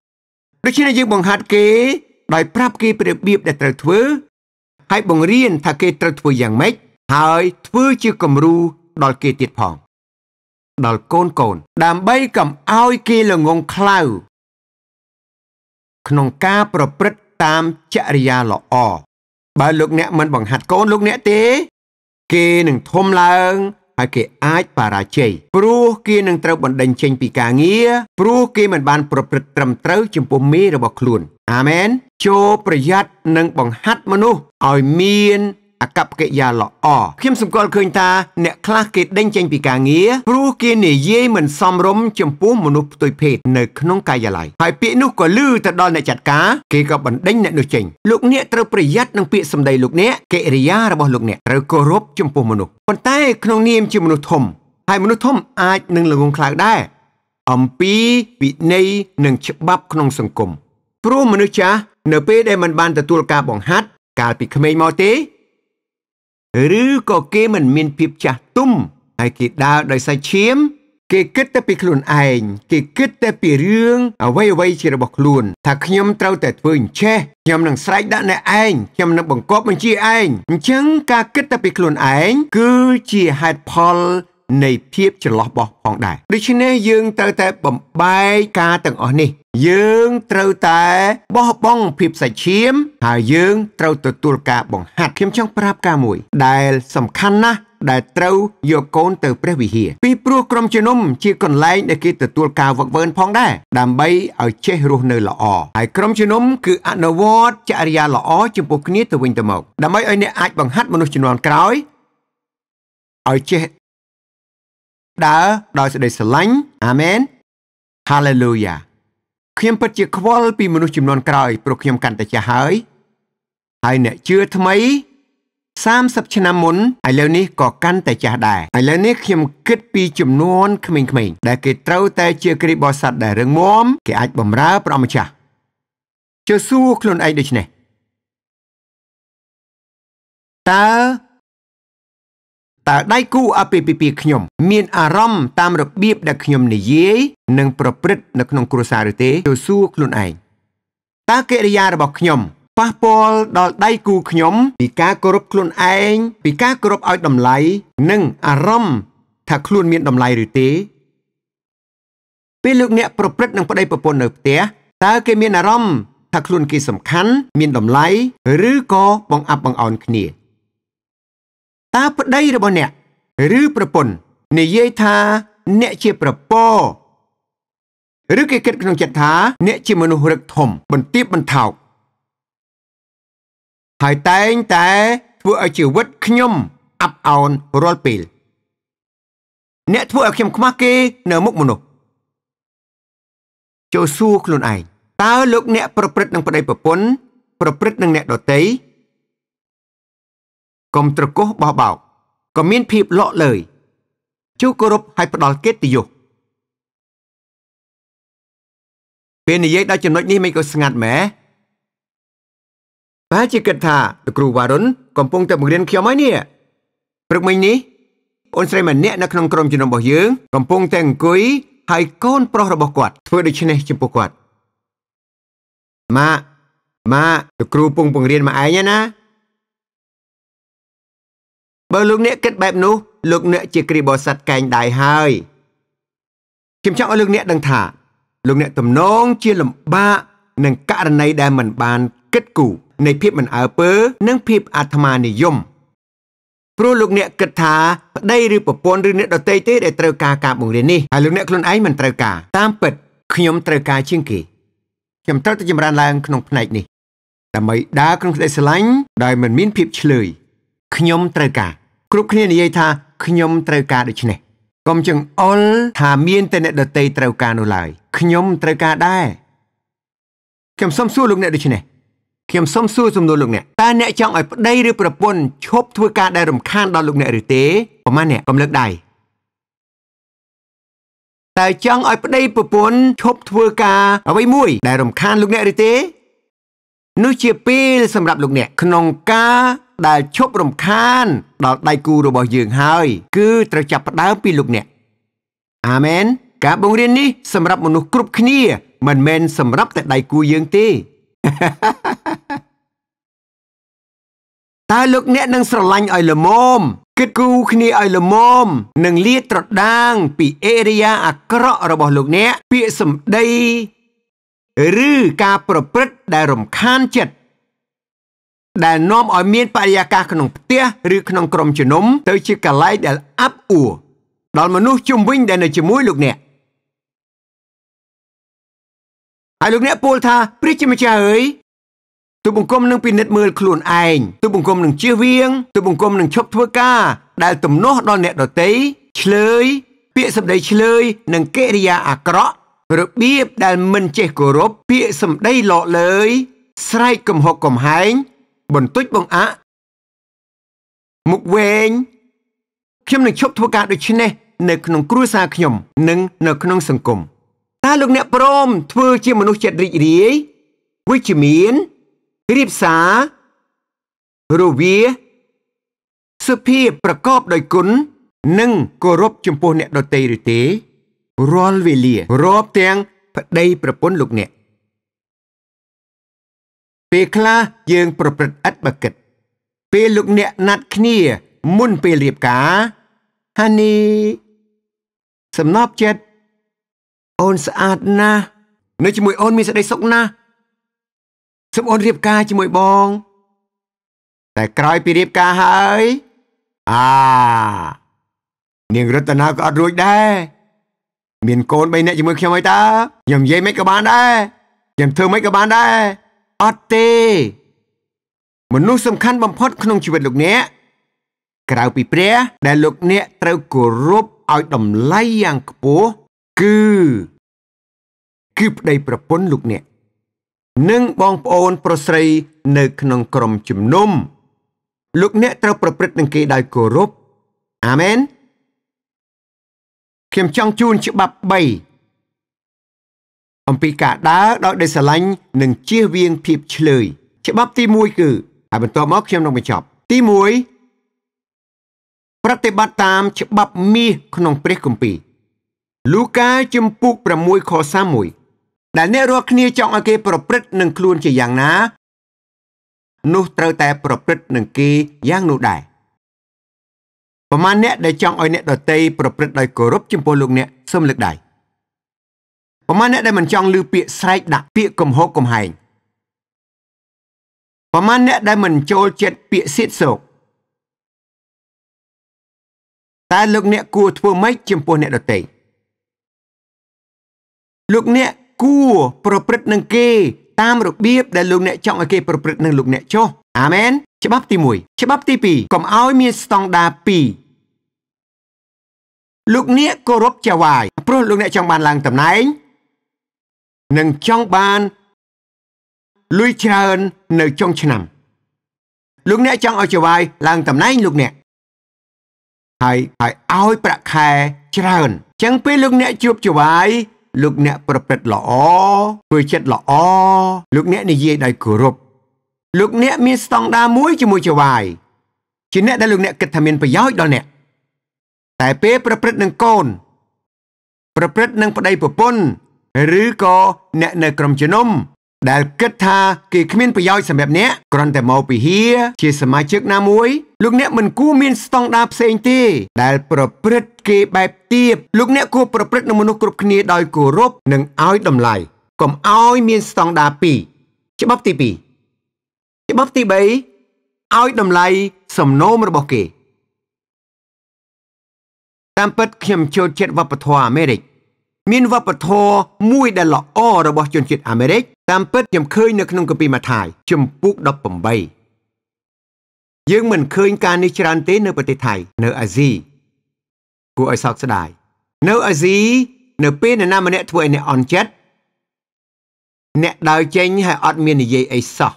[SPEAKER 1] ដូច្នេះយើងបង្ហាត់គេដោយប្រាប់គេប្រៀបធៀបដែលត្រូវធ្វើហើយបង្រៀនថាគេត្រូវធ្វើយ៉ាងម៉េចហើយធ្វើជាគំរូដល់គេទៀតផងដល់កូនកូន ដើម្បីកុំឲ្យគេល្ងងខ្លៅក្នុងការប្រព្រឹត្តតាមចរិយាល្អបើលោកអ្នកមិនបង្ហាត់កូន លោកអ្នកទេ គេនឹងធំឡើងហើយគេអាចបរាជ័យព្រោះគេនឹងត្រូវបណ្ដេញចេញពីការងារព្រោះគេមិនបាន ប្រព្រឹត្តត្រឹមត្រូវចំពោះមេរបស់ខ្លួនអាមែនចូលប្រយ័ត្ននិងបង្ហាត់មនុស្សឲ្យមានអកប្បកិរិយាល្អខ្ញុំសង្កល់ឃើញថាអ្នកខ្លះគេដេញចេញពីការងារព្រោះគេនិយាយមិន សមរម្យចំពោះមនុស្សផ្ទុយភេទនៅក្នុងកាយឡ័យហើយពាក្យនោះក៏លឺទៅដល់អ្នកចាត់ការគេក៏បណ្ដេញអ្នកនោះចេញលោកអ្នកត្រូវប្រយ័ត្ននឹងពាក្យសម្ដីលោកអ្នកកិរិយារបស់លោកអ្នកត្រូវគោរពចំពោះមនុស្សប៉ុន្តែក្នុងនាមជាមនុស្សធំហើយមនុស្សធំអាចនឹងល្ងងខ្លៅដែរអំពីវិន័យនិង ច្បាប់ក្នុង សង្គមព្រោះមនុស្សចាស់នៅពេលដែលมันបានទទួលការបង្ហាត់កាលពីក្មេងមកទេឬក៏គេមិនមានភាពចាស់ទុំហើយគេដើរដោយសាច់ឈាម គេគិតតែពីខ្លួនឯងគេគិតតែពីរឿងអ្វីអ្វីជារបស់ខ្លួនថាខ្ញុំត្រូវតែធ្វើអញ្ចេះខ្ញុំនឹងស្រែកដាក់អ្នកឯងខ្ញុំនឹងបង្កប់បញ្ជាឯងអញ្ចឹងការគិតតែពីខ្លួនឯងគឺជាហេតុផលនៃភាពច្រឡោះបោះផងដែរដូច្នេះយើងត្រូវតែបំបែកការទាំងអស់នេះយើងត្រូវតែបោះបង់ភាពសាច់ឈាមហើយយើងត្រូវទទួលការបង្ហាត់ខ្ញុំចង់ប្រាប់ការមួយ ដែល សំខាន់ណាស់ដែលត្រូវយកកូនទៅព្រះវិហារពីព្រោះក្រុមជំនុំជាកន្លែងដែលគេទទួលការវឹកវើផងដែរដើម្បីឲ្យចេះ រស់នៅល្អហើយក្រុមជំនុំគឺអនុវត្តចរិយាល្អចំពោះគ្នាទៅវិញទៅមកដើម្បីឲ្យអ្នកអាចបង្ហាត់មនុស្សជំនាន់ក្រោយឲ្យចេះដើរដោយសេចក្តីស្រឡាញ់អាមែន Hallelujah ខ្ញុំពិតជាខ្វល់ពីមនុស្សចំនួនក្រោយព្រោះខ្ញុំកាន់តែចាស់ហើយហើយអ្នកជឿថ្មី30ឆ្នាំមុនឥឡូវនេះក៏កាន់តែចាស់ដែរឥឡូវនេះខ្ញុំគិតពីចំនួនក្មេងៗដែលគេត្រូវតែជាគ្រីបោស័តដែលរឹងមាំគេអាចបំរើព្រះម្ចាស់ជឿសួរខ្លួនឯងដូចនេះតើតើដៃគូអាពាហ៍ពិពាហ៍ខ្ញុំ មានអារម្មណ៍តាមរបៀបដែលខ្ញុំនិយាយនិងប្រព្រឹត្តនៅក្នុងគ្រួសារឬទេទៅសួរខ្លួនឯងតើកិរិយារបស់ខ្ញុំប៉ះពាល់ដល់ដៃគូខ្ញុំ ពីការគោរពខ្លួនឯងពីការគោរពឲ្យតម្លៃនិងអារម្មណ៍ថាខ្លួនមានតម្លៃឬទេពេលលោកអ្នកប្រព្រឹត្តនឹងប្តីប្រពន្ធនៅផ្ទះតើគេមានអារម្មណ៍ថាខ្លួនគេសំខាន់ មានតម្លៃឬក៏បង្អាប់បង្អោនគ្នាតើប្តីរបស់អ្នក ឬប្រពន្ធនិយាយថាអ្នកជាប្រពរឬគេគិតក្នុងចិត្តថា អ្នកជាមនុស្សរឹកធំបន្ទាបបន្ថោកហើយតែងតែធ្វើឲ្យជីវិតខ្ញុំ អាប់អោនរាល់ពេលអ្នកធ្វើឲ្យខ្ញុំខ្មាស់គេ នៅមុខមនុស្សចូលសួរខ្លួនឯងតើលោកអ្នក ប្រព្រឹត្តនឹងប្តីប្រពន្ធប្រព្រឹត្តនឹងអ្នកដតីកុំត្រកោសបោះបោកក៏មានភាពលក់លើយជួគោរពហើយផ្ដល់កិត្តិយសពេលនិយាយដល់ចំណុចនេះមិនក៏ស្ងាត់ម៉ែបើជាគិតថាលោកគ្រូវ៉ារុនកំពុងតែបង្រៀនខ្ញុំហើយនេះព្រឹកមិញនេះអូនស្រីម្នាក់នៅក្នុងក្រុមជំនុំរបស់យើង កំពុងតែអង្គុយហើយកូនប្រុសរបស់គាត់ធ្វើដូច្នេះចំពោះគាត់ម៉ាក់ម៉ាក់លោកគ្រូពងបង្រៀនមកឯងណាបើលោកអ្នកគិតបែបនោះលោកអ្នក ជាគ្រីបោសិតកែងដៃហើយខ្ញុំចង់ឲ្យលោកអ្នកដឹងថាលោកអ្នកទំនងជាលំបាកនឹងករណីដែលមិនបានគិតគូរនៃភាពមិនអើពើ និងភាពអាត្មានិយមព្រោះលោកអ្នកគិតថាប្តីឬប្រពន្ធឬអ្នកដទៃទេដែលត្រូវការការបង្រៀននេះហើយលោកអ្នកខ្លួនឯងមិនត្រូវការតាមពិតខ្ញុំត្រូវការជាងគេខ្ញុំត្រូវតែចម្រើនឡើងក្នុងផ្នែកនេះដើម្បីដើរក្នុងក្តីស្រឡាញ់ដោយមិនមានភាពឆ្លើយខ្ញុំត្រូវការគ្រប់គ្នានិយាយថាខ្ញុំត្រូវការដូចនេះកុំចង្អុលថាមានតែអ្នកដតីត្រូវការនោះឡើយខ្ញុំត្រូវការដែរខ្ញុំសុំសួរលោកអ្នកដូចនេះខ្ញុំសុំសួរសំណួរលោកអ្នកតើអ្នកចង់ឲ្យប្តីឬប្រពន្ធឈប់ធ្វើការដែលរំខានដល់លោកអ្នកឬទេប្រហែលអ្នកកុំលើកដៃតើចង់ឲ្យប្តីប្រពន្ធឈប់ធ្វើការអ្វីមួយដែលរំខានលោកអ្នកឬទេនោះជាពេលសម្រាប់លោកអ្នកក្នុងការដែលឈប់រំខានដល់ដៃគូរបស់យើងហើយ គឺត្រូវចាប់ផ្ដើមពីលោកអ្នកអាមែនការបង្រៀននេះសម្រាប់មនុស្សគ្រប់គ្នា មិនមែនសម្រាប់តែដៃគូយើងទេតើលោកអ្នកនឹងស្រឡាញ់ឲ្យល្មមគិតគូរគ្នាឲ្យល្មមនិង លាតត្រដាង ពីអេរីយ៉ាអាក្រក់របស់ លោកអ្នក ពាក្យសម្ដីឬការប្រព្រឹត្តដែលរំខានចិត្តដែលនាំឲ្យមានបរិយាកាសក្នុងផ្ទះឬក្នុងក្រុមជំនុំ ទៅ ជាកលែងដែលអាប់អួរដល់មនុស្សជុំវិញដែលនៅជាមួយលោកអ្នកហើយលោកអ្នកពោលថាព្រះជាម្ចាស់អើយទូបង្គំនឹងពិនិត្យមើលខ្លួនឯងទូបង្គំនឹងជៀសវាងទូបង្គំនឹងឈប់ធ្វើការដែលទំនាស់ដល់អ្នកដទៃឆ្លើយពាក្យសម្ដីឆ្លើយនិងកិរិយាអាក្រក់របៀបដែលមិនចេះគោរពពាក្យសម្ដីលោកលើយ ស្រែកកំហុសកំហែងបន្ទុចបង្អាក់មុខវែងខ្ញុំនឹងឈប់ធ្វើការដូចនេះនៅក្នុងគ្រួសារខ្ញុំនិងនៅក្នុងសង្គមតើលោកអ្នកព្រម ធ្វើជាមនុស្សចិត្តរីករាយវិជ្ជមានរៀបសាររវាសុភាពប្រកបដោយគុណនិងគោរពចំពោះអ្នកដទៃឬទេរាល់វេលារាប់ទាំងប្តីប្រពន្ធលោកអ្នក ពេលខ្លះយើង ប្រព្រឹត្តអត្តបកិត ពេលលោកអ្នកណាត់គ្នាមុនពេលរៀបការ ហានីសំណប់ចិត្តអូនស្អាតណាស់នៅជាមួយអូនមានសេចក្តីសុខណាស់សូមអូនរៀបការជាមួយបងតែក្រោយពីរៀបការហើយអានាងរតនាក៏អត់រួចដែរមានកូន3នាក់ជាមួយខ្ញុំហើយតើខ្ញុំនិយាយមិនក៏បានដែរខ្ញុំធ្វើមិនក៏បានដែរអត់ទេ មនុស្សសំខាន់បំផុតក្នុងជីវិតលោកអ្នកក្រៅពីព្រះ ដែលលោកអ្នក ត្រូវគោរពឲ្យតម្លៃយ៉ាងខ្ពស់គឺ គឺប្តីប្រពន្ធលោកអ្នក និងបងប្អូនប្រុសស្រីនៅក្នុងក្រុមជំនុំលោកអ្នកត្រូវ ប្រព្រឹត្តនឹងគេដោយគោរពអាមែនខ្ញុំចង់ជូនច្បាប់3អំពីការដើរដោយដេស្រឡាញ់និងជៀសវាងភាពឆ្លើយច្បាប់ទី1គឺហើយបន្តមកខ្ញុំនឹងបញ្ចប់ទី1ប្រតិបត្តិតាម ច្បាប់មាសក្នុងព្រះគម្ពីរលូកាជំពូក6ខ31ដែលអ្នករាល់គ្នាចង់ឲ្យគេ ប្រព្រឹត្តនឹងខ្លួនជាយ៉ាងណា នោះត្រូវតែប្រព្រឹត្តនឹងគេយ៉ាងនោះដែរប្រមាណអ្នកដែលចង់ឲ្យអ្នកដតីប្រព្រឹត្តដោយគោរពចំពោះលោកអ្នកសូមលើកដៃប្រមាណអ្នកដែលមិនចង់ឮពាក្យស្រែកដាក់ពាក្យកំហុសកំហែងប្រមាណអ្នកដែលមិនចូលចិត្តពាក្យសៀតសោកតើលោកអ្នកគួរធ្វើម៉េចចំពោះអ្នកដតីលោកអ្នកគួរប្រព្រឹត្តនឹងគេតាមរបៀបដែលលោកអ្នកចង់ឲ្យគេប្រព្រឹត្តនឹងលោកអ្នកចុះអាមែនច្បាប់ទី1ច្បាប់ទី2កុំឲ្យមានស្តង់ដារ2លោកអ្នកគោរពចាវាយព្រោះលោកអ្នកចង់បានឡើងតំណែងនិងចង់បានលុយច្រើននៅចុងឆ្នាំ លោកអ្នកចង់ឲ្យចាវាយឡើងតំណែងលោកអ្នកហើយហើយឲ្យប្រាក់ខែច្រើនអញ្ចឹងពេលលោកអ្នកជួបចាវាយលោកអ្នកប្រព្រឹត្តល្អធ្វើចិត្តល្អលោកអ្នកនិយាយដោយគោរពលោកអ្នកមានស្តង់ដារមួយជាមួយចវាយជាអ្នក ដែលលោកអ្នកគិតថាមានប្រយោជន៍ដល់អ្នកតែពេលប្រព្រឹត្តនឹងកូន ប្រព្រឹត្តនឹងប្តីប្រពន្ធឬក៏អ្នកនៅក្រុមជំនុំដែល គិតថាគេគ្មានប្រយោជន៍សម្រាប់អ្នកគ្រាន់តែមកពីហៀជាសមាជិកណាមួយលោកអ្នកមិនគួរមានស្តង់ដារផ្សេងទេដែលប្រព្រឹត្តគេបែបទៀបលោកអ្នកគួរប្រព្រឹត្តនឹងមនុស្សគ្រប់គ្នាដោយគោរពនិងឲ្យតម្លៃកុំឲ្យមានស្តង់ដារពីរច្បាប់ទី2របបទី3ឲ្យតម្លៃសំណូមរបស់គេតាមពិតខ្ញុំចូលចិត្តវប្បធម៌អាមេរិកមានវប្បធម៌មួយ ដែលល្អរបស់ជនជាតិអាមេរិកតាមពិតខ្ញុំឃើញនៅក្នុងកាពីម៉ាថាយជំពូក18យើងមិនឃើញ ការនេះច្រើន ទេនៅប្រទេសថៃនៅអាស៊ីគួរឲ្យសោកស្ដាយនៅអាស៊ីនៅពេលនរណាម្នាក់ធ្វើឲ្យអ្នកអន់ចិត្តអ្នកដើរចេញហើយអត់មាននិយាយអីសោះ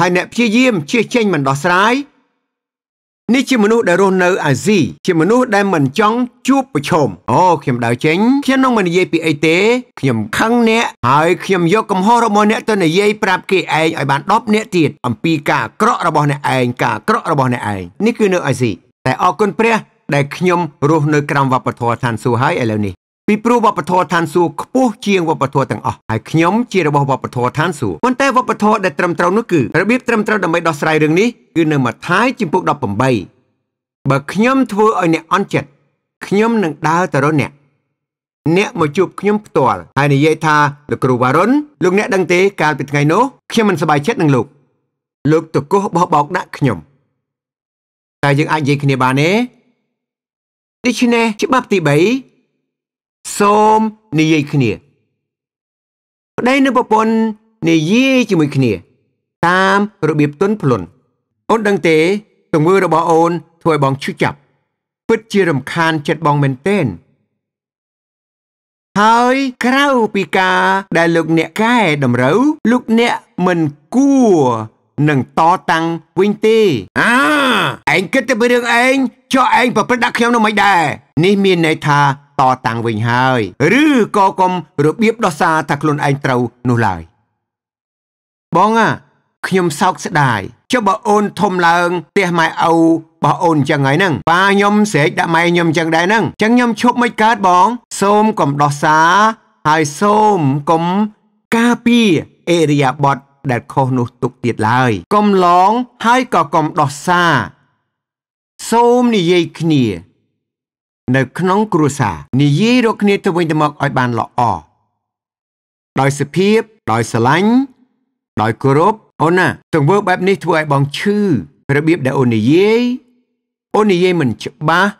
[SPEAKER 1] ហើយអ្នកព្យាយាមជៀសចេញមិនដោះស្រាយនេះជាមនុស្សដែលរស់នៅអាស៊ីជាមនុស្សដែលមិនចង់ជួបប្រឈមអូខ្ញុំដើរចេញខ្ញុំនឹងមិននិយាយពីអីទេខ្ញុំខឹងអ្នកហើយខ្ញុំយកកំហុសរបស់អ្នកទៅនិយាយប្រាប់គេឯងឲ្យបាន10អ្នកទៀតអំពីការអាក្រក់របស់អ្នកឯងការអាក្រក់របស់អ្នកឯងនេះគឺនៅអាស៊ីតែអរគុណព្រះ ដែលខ្ញុំរស់នៅក្រោមវប្បធម៌ឋានសួគ៌ហើយឥឡូវនេះពីព្រោះវប្បធម៌ឋានសួគ៌ខ្ពស់ជាងវប្បធម៌ទាំងអស់ហើយខ្ញុំជារបស់វប្បធម៌ឋានសួគ៌ប៉ុន្តែវប្បធម៌ដែលត្រឹមត្រូវនោះគឺរបៀបត្រឹមត្រូវដើម្បីដោះស្រាយរឿងនេះគឺនៅម៉ាថាយជំពូក18បើខ្ញុំធ្វើឲ្យអ្នកអន់ចិត្តខ្ញុំនឹងដើរទៅរកអ្នកអ្នកមកជួបខ្ញុំផ្ទាល់ហើយនិយាយថាលោកគ្រូវ៉ារុនលោកអ្នកដឹងទេ កាលពីថ្ងៃនោះខ្ញុំមិនសប្បាយចិត្តនឹងលោកលោកតកោះបោះបោកដាក់ខ្ញុំតែយើងអាចនិយាយគ្នាបានទេដូច្នេះច្បាប់ទី3សូមនិយាយគ្នា ប្តីនិងប្រពន្ធនិយាយជាមួយគ្នា តាមរបៀបទន់ភ្លន់អូនដឹងទេទង្វើរបស់អូន ធ្វើឲ្យបងឈឺចាប់ ពិតជារំខានចិត្តបងមែនទែនហើយក្រៅពីការដែលលោកអ្នកកែតម្រូវលោកអ្នកមិនគួរនឹងតតាំងវិញទេ អាឯងគិតតែពីរឿងឯងចុះឯងប្រព្រឹត្តដាក់ខ្ញុំនោះមិនដែរនេះមានន័យថាតតាំងវិញហើយ ឬក៏កុំរបៀបដោះសារថាខ្លួនឯងត្រូវនោះឡើយបងអាខ្ញុំសោកស្ដាយចុះបើអូនធំឡើងផ្ទះម៉ែឪបោះអូនអញ្ចឹងហើយហ្នឹងប៉ាខ្ញុំស្រែកដាក់ម៉ែខ្ញុំអញ្ចឹងដែរហ្នឹងអញ្ចឹងខ្ញុំឈប់មិនកើតបង សូមកុំដោះសារហើយសូមកុំការពារអេរិយាបតដែលខុសនោះទុកទៀតឡើយកុំឡងហើយក៏កុំដោះសារសូមនិយាយគ្នានៅក្នុងគ្រួសារនិយាយរកគ្នាទៅវិញទៅមកឲ្យបានល្អដោយសុភាពដោយស្រឡាញ់ដោយគោរពអូនណាទង្វើបែបនេះធ្វើឲ្យបងឈឺរបៀបដែលអូននិយាយអូននិយាយមិនច្បាស់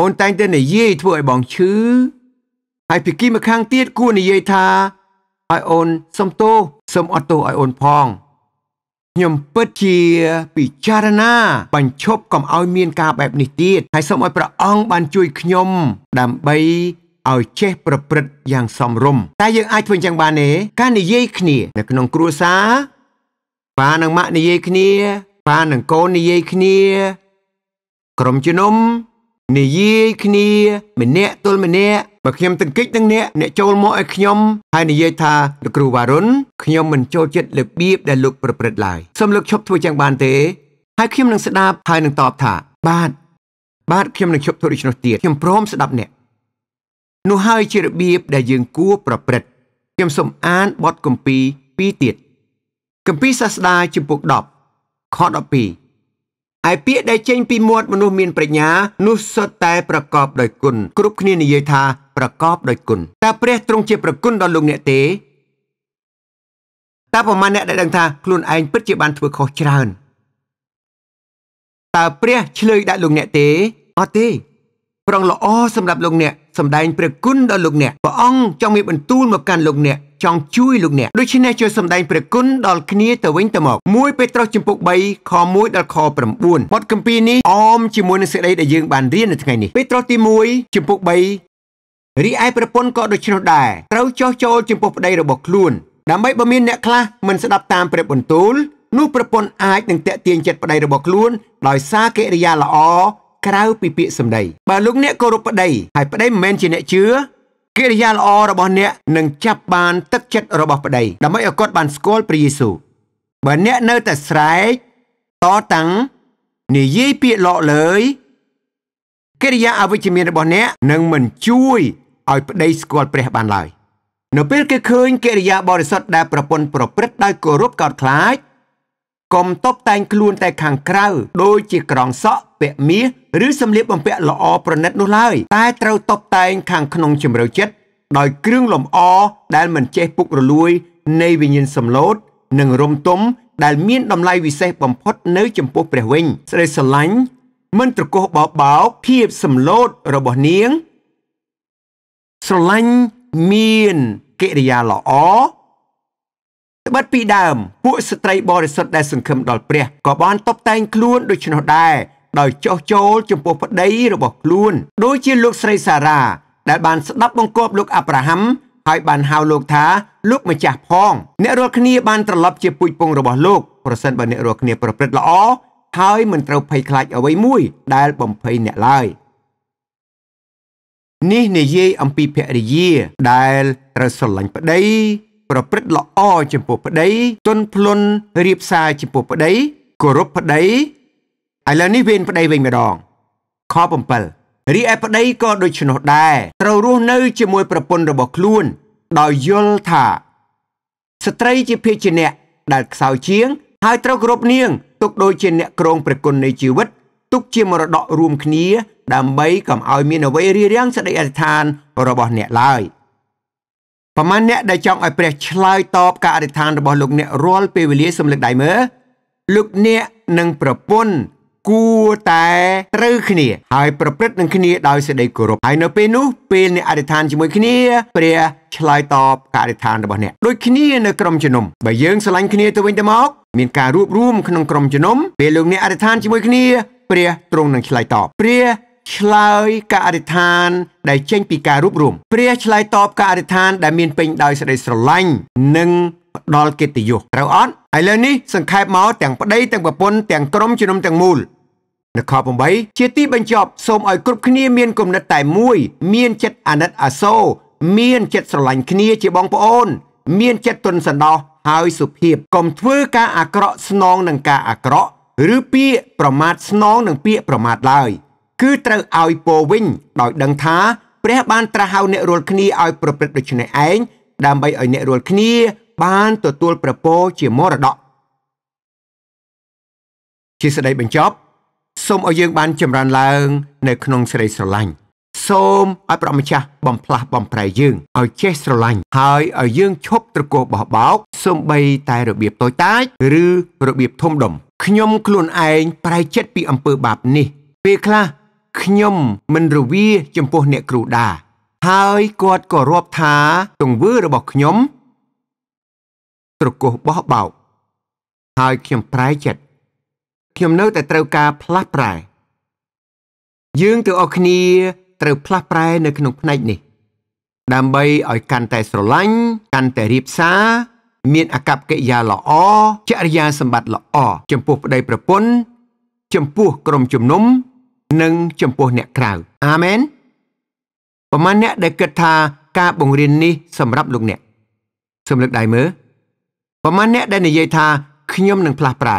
[SPEAKER 1] អូនតែងតែនិយាយធ្វើឲ្យបងឈឺហើយពីគីម្ខាងទៀតគួរនិយាយថាឲ្យអូនសុំទោសសុំអត់ទោសឲ្យអូនផងខ្ញុំពិតជាពិចារណា បញ្ឈប់កុំឲ្យមានការបែបនេះទៀតហើយសូមឲ្យព្រះអង្គបានជួយខ្ញុំ ដើម្បីឲ្យចេះ ប្រព្រឹត្តយ៉ាងសមរម្យតែយើងអាចធ្វើយ៉ាងបានទេការនិយាយគ្នា នៅក្នុងគ្រួសារប៉ានិងម៉ាក់និយាយគ្នាប៉ានិងកូននិយាយគ្នា ក្រុមជំនុំនិយាយគ្នាម្នាក់ទល់ម្នាក់បើខ្ញុំទាំងគិចទាំងអ្នកអ្នកចូលមកឲ្យខ្ញុំហើយនិយាយថាលោកគ្រូវ៉ារុនខ្ញុំមិនចូលចិត្តរបៀបដែលលោកប្រព្រឹត្តឡើយសូមលោកឈប់ធ្វើចឹងបានទេហើយខ្ញុំនឹងស្ដាប់ហើយនឹងតបថា បាទបាទខ្ញុំនឹងឈប់ធ្វើដូច្នោះទៀតខ្ញុំព្រមស្ដាប់អ្នកនោះហើយជារបៀបដែលយើងគួរប្រព្រឹត្តខ្ញុំសូមអានបទគម្ពីរ2ទៀតគម្ពីរសាស្តាជំពូក10ខ12ឯពាក្យដែលចេញពីមាត់មនុស្សមានប្រាជ្ញានោះសុទ្ធតែប្រកបដោយគុណគ្រប់គ្នានិយាយថាប្រកបដោយគុណតើព្រះទ្រង់ជាប្រគុណដល់លោកអ្នកទេតើប្រមាណអ្នកដែលដឹងថាខ្លួនឯងពិតជាបានធ្វើខុសច្រើនតើព្រះឆ្លើយដាក់លោកអ្នកទេអត់ទេប្រងល្អសម្រាប់លោកអ្នកសម្ដែងព្រះគុណដល់លោកអ្នកព្រះអង្គចង់មានបន្ទូលមកកាន់លោកអ្នកចង់ជួយលោកអ្នកដូច្នេះជួយសម្ដែងព្រះគុណដល់គ្នាទៅវិញទៅមក1ពេត្រុសជំពូក3ខ1ដល់ខ9បទគម្ពីរនេះអមជាមួយនឹងសេចក្តីដែលយើងបានរៀននៅថ្ងៃនេះពេត្រុសទី1ជំពូក3រីឯប្រពន្ធក៏ដូច្នោះដែរត្រូវចោះចូលចំពោះប្តីរបស់ខ្លួនដើម្បីបើមានអ្នកខ្លះមិនស្ដាប់តាមព្រះបន្ទូលនោះប្រពន្ធអាចនឹងតាក់ទាញចិត្តប្តីរបស់ខ្លួនដោយសារកិរិយាល្អក្រៅពីពាក្យសម្ដីបើលោកអ្នកគោរពប្តីហើយប្តីមិនមែនជាអ្នកជឿកិរិយាល្អរបស់អ្នកនឹងចាប់បានទឹកចិត្តរបស់ប្តីដើម្បីឲ្យគាត់បានស្គាល់ព្រះយេស៊ូវបើអ្នកនៅតែស្រែកតតាំងនិយាយពាក្យលោកលើយកិរិយាអវិជ្ជមានរបស់អ្នកនឹងមិនជួយឲ្យប្តីស្គាល់ព្រះបានឡើយនៅពេលគេឃើញកិរិយា បរិសុទ្ធដែលប្រពន្ធប្រព្រឹត្តដោយគោរពកោតខ្លាចកុំតបតែងខ្លួនតែ ខាងក្រៅដូចជាក្រងសក់ពាក់មាសឬសម្លៀកបំពាក់ល្អប្រណិតនោះឡើយតែត្រូវតុបតែងខាងក្នុងជំរឿចិត្តដោយគ្រឿងលម្អដែលមិនចេះពុករលួយ នៃវិញ្ញាណសម្លូតនិងរំទុំដែលមានតម្លៃវិសេសបំផុតនៅចំពោះព្រះវិញស្រីស្រឡាញ់មិនត្រកោះបោបោកភាពសម្លូតរបស់នាង ស្រឡាញ់មានកិរិយាល្អត្បិតពីដើមពួកស្ត្រីបរិសុទ្ធដែលសង្ឃឹមដល់ព្រះក៏បានតបតែងខ្លួន ដូច្នោះដែរដោយចោះចូល ចំពោះប្តីរបស់ខ្លួនដូចជាលោកស្រីសារ៉ាដែលបានស្ដាប់បង្គាប់លោកអាប់រ៉ាហាំហើយបានហៅលោក ថាលោកម្ចាស់ផងអ្នករាល់គ្នាបានត្រឡប់ជាពូជពងរបស់លោកប្រសិនបើអ្នករាល់គ្នាប្រព្រឹត្តល្អហើយមិនត្រូវភ័យខ្លាចអ្វីមួយ ដែលបំភ័យអ្នកឡើយនេះនិយាយអំពីភរិយាដែលត្រូវស្រឡាញ់ប្តីប្រព្រឹត្តល្អចំពោះប្តី ទន់ភ្លន់រៀបសារចំពោះប្តីគោរពប្តីឥឡូវនេះវេនប្តីវិញម្ដងខ7រីឯប្តីក៏ដូច្នោះដែរត្រូវរស់នៅ ជាមួយប្រពន្ធរបស់ខ្លួន ដោយយល់ថា ស្ត្រីជាភេជាអ្នកដែលខ្សោយជាង ហើយត្រូវគោរពនាងទុកដូចជាអ្នកក្រងព្រះគុណនៃជីវិតទុកជាមរតករួមគ្នាដើម្បីកុំឲ្យមានអ្វីរារាំងសេចក្តីអធិដ្ឋានរបស់អ្នកឡើយប្រមាណអ្នកដែលចង់ឲ្យព្រះឆ្លើយតប ការអធិដ្ឋានរបស់លោកអ្នករាល់ពេលវេលាសម្លឹកដៃមើលលោកអ្នកនិងប្រពន្ធគួរតែត្រូវគ្នាហើយប្រព្រឹត្តនឹងគ្នាដោយសេចក្តីគោរពហើយនៅពេលនោះពេលអ្នកអធិដ្ឋានជាមួយគ្នាព្រះឆ្លើយតបការអធិដ្ឋានរបស់អ្នកដូចគ្នានៅក្រុមជំនុំបើយើងស្រឡាញ់គ្នាទៅវិញទៅមកមានការរួបរวมក្នុងក្រុមជំនុំពេលលោកអ្នកអធិដ្ឋានជាមួយគ្នាព្រះទ្រង់នឹងឆ្លើយតបព្រះឆ្លើយការអធិដ្ឋានដែលចេញពីការរួបរวมព្រះឆ្លើយតបការអធិដ្ឋានដែលមានពេញដោយសេចក្តីស្រឡាញ់និងដល់កិត្តិយសត្រូវអត់ឥឡូវនេះសង្ខេបមកទាំងប្តីទាំងប្រពន្ធទាំងក្រុមជំនុំទាំងមូលនៅខ8ជាទីបញ្ចប់សូមឲ្យគ្រប់គ្នាមានគំនិតតែមួយមានចិត្តអាណិត អាសូរមានចិត្តស្រឡាញ់គ្នាជាបងប្អូន មានចិត្តទន់សន្តោសហើយសុភាពកុំធ្វើការអាក្រក់ស្នងនឹងការអាក្រក់ឬពាក្យប្រមាថស្នងនឹងពាក្យប្រមាថឡើយ គឺត្រូវឲ្យពោវិញ ដោយដឹងថាព្រះ បានត្រាស់ហៅអ្នករាល់គ្នាឲ្យ ប្រព្រឹត្តដូច្នេះឯងដើម្បីឲ្យអ្នករាល់គ្នា បាន ទទួល ប្រពោជាមរតកជាស្ដីបញ្ចប់សូមឲ្យយើងបានចម្រើនឡើងនៅក្នុងសេរីស្រឡាញ់សូមឲ្យព្រះម្ចាស់បំផ្លាស់បំប្រែយើងឲ្យចេះស្រឡាញ់ហើយឲ្យយើងឈប់ត្រកោបោះបោកសូម្បីតែរបៀបតូចតាចឬរបៀបធំដុំខ្ញុំខ្លួនឯងប្រែចិត្តពីអំពើបាបនេះពេលខ្លះខ្ញុំមិនរវាចំពោះអ្នកគ្រូដា ហើយគាត់ក៏រាប់ថាទង្វើរបស់ខ្ញុំត្រកោបោះបោក ហើយខ្ញុំប្រែចិត្តខ្ញុំនៅតែត្រូវការផ្លាស់ប្រែយើងទាំងអស់គ្នាត្រូវ ផ្លាស់ប្រែ នៅក្នុងផ្នែកនេះ ដើម្បីឲ្យកាន់តែស្រឡាញ់កាន់តែរៀបសារមានអកប្បកិរិយាល្អចរិយាសម្បត្តិល្អចំពោះប្តីប្រពន្ធចំពោះក្រុមជំនុំ និងចំពោះអ្នកក្រៅអាមែនប្រហែលអ្នក ដែលគិតថាការបង្រៀននេះសម្រាប់លោកអ្នកសំលឹកដៃមើលប្រហែលអ្នក ដែលនិយាយថាខ្ញុំនឹងផ្លាស់ប្រែ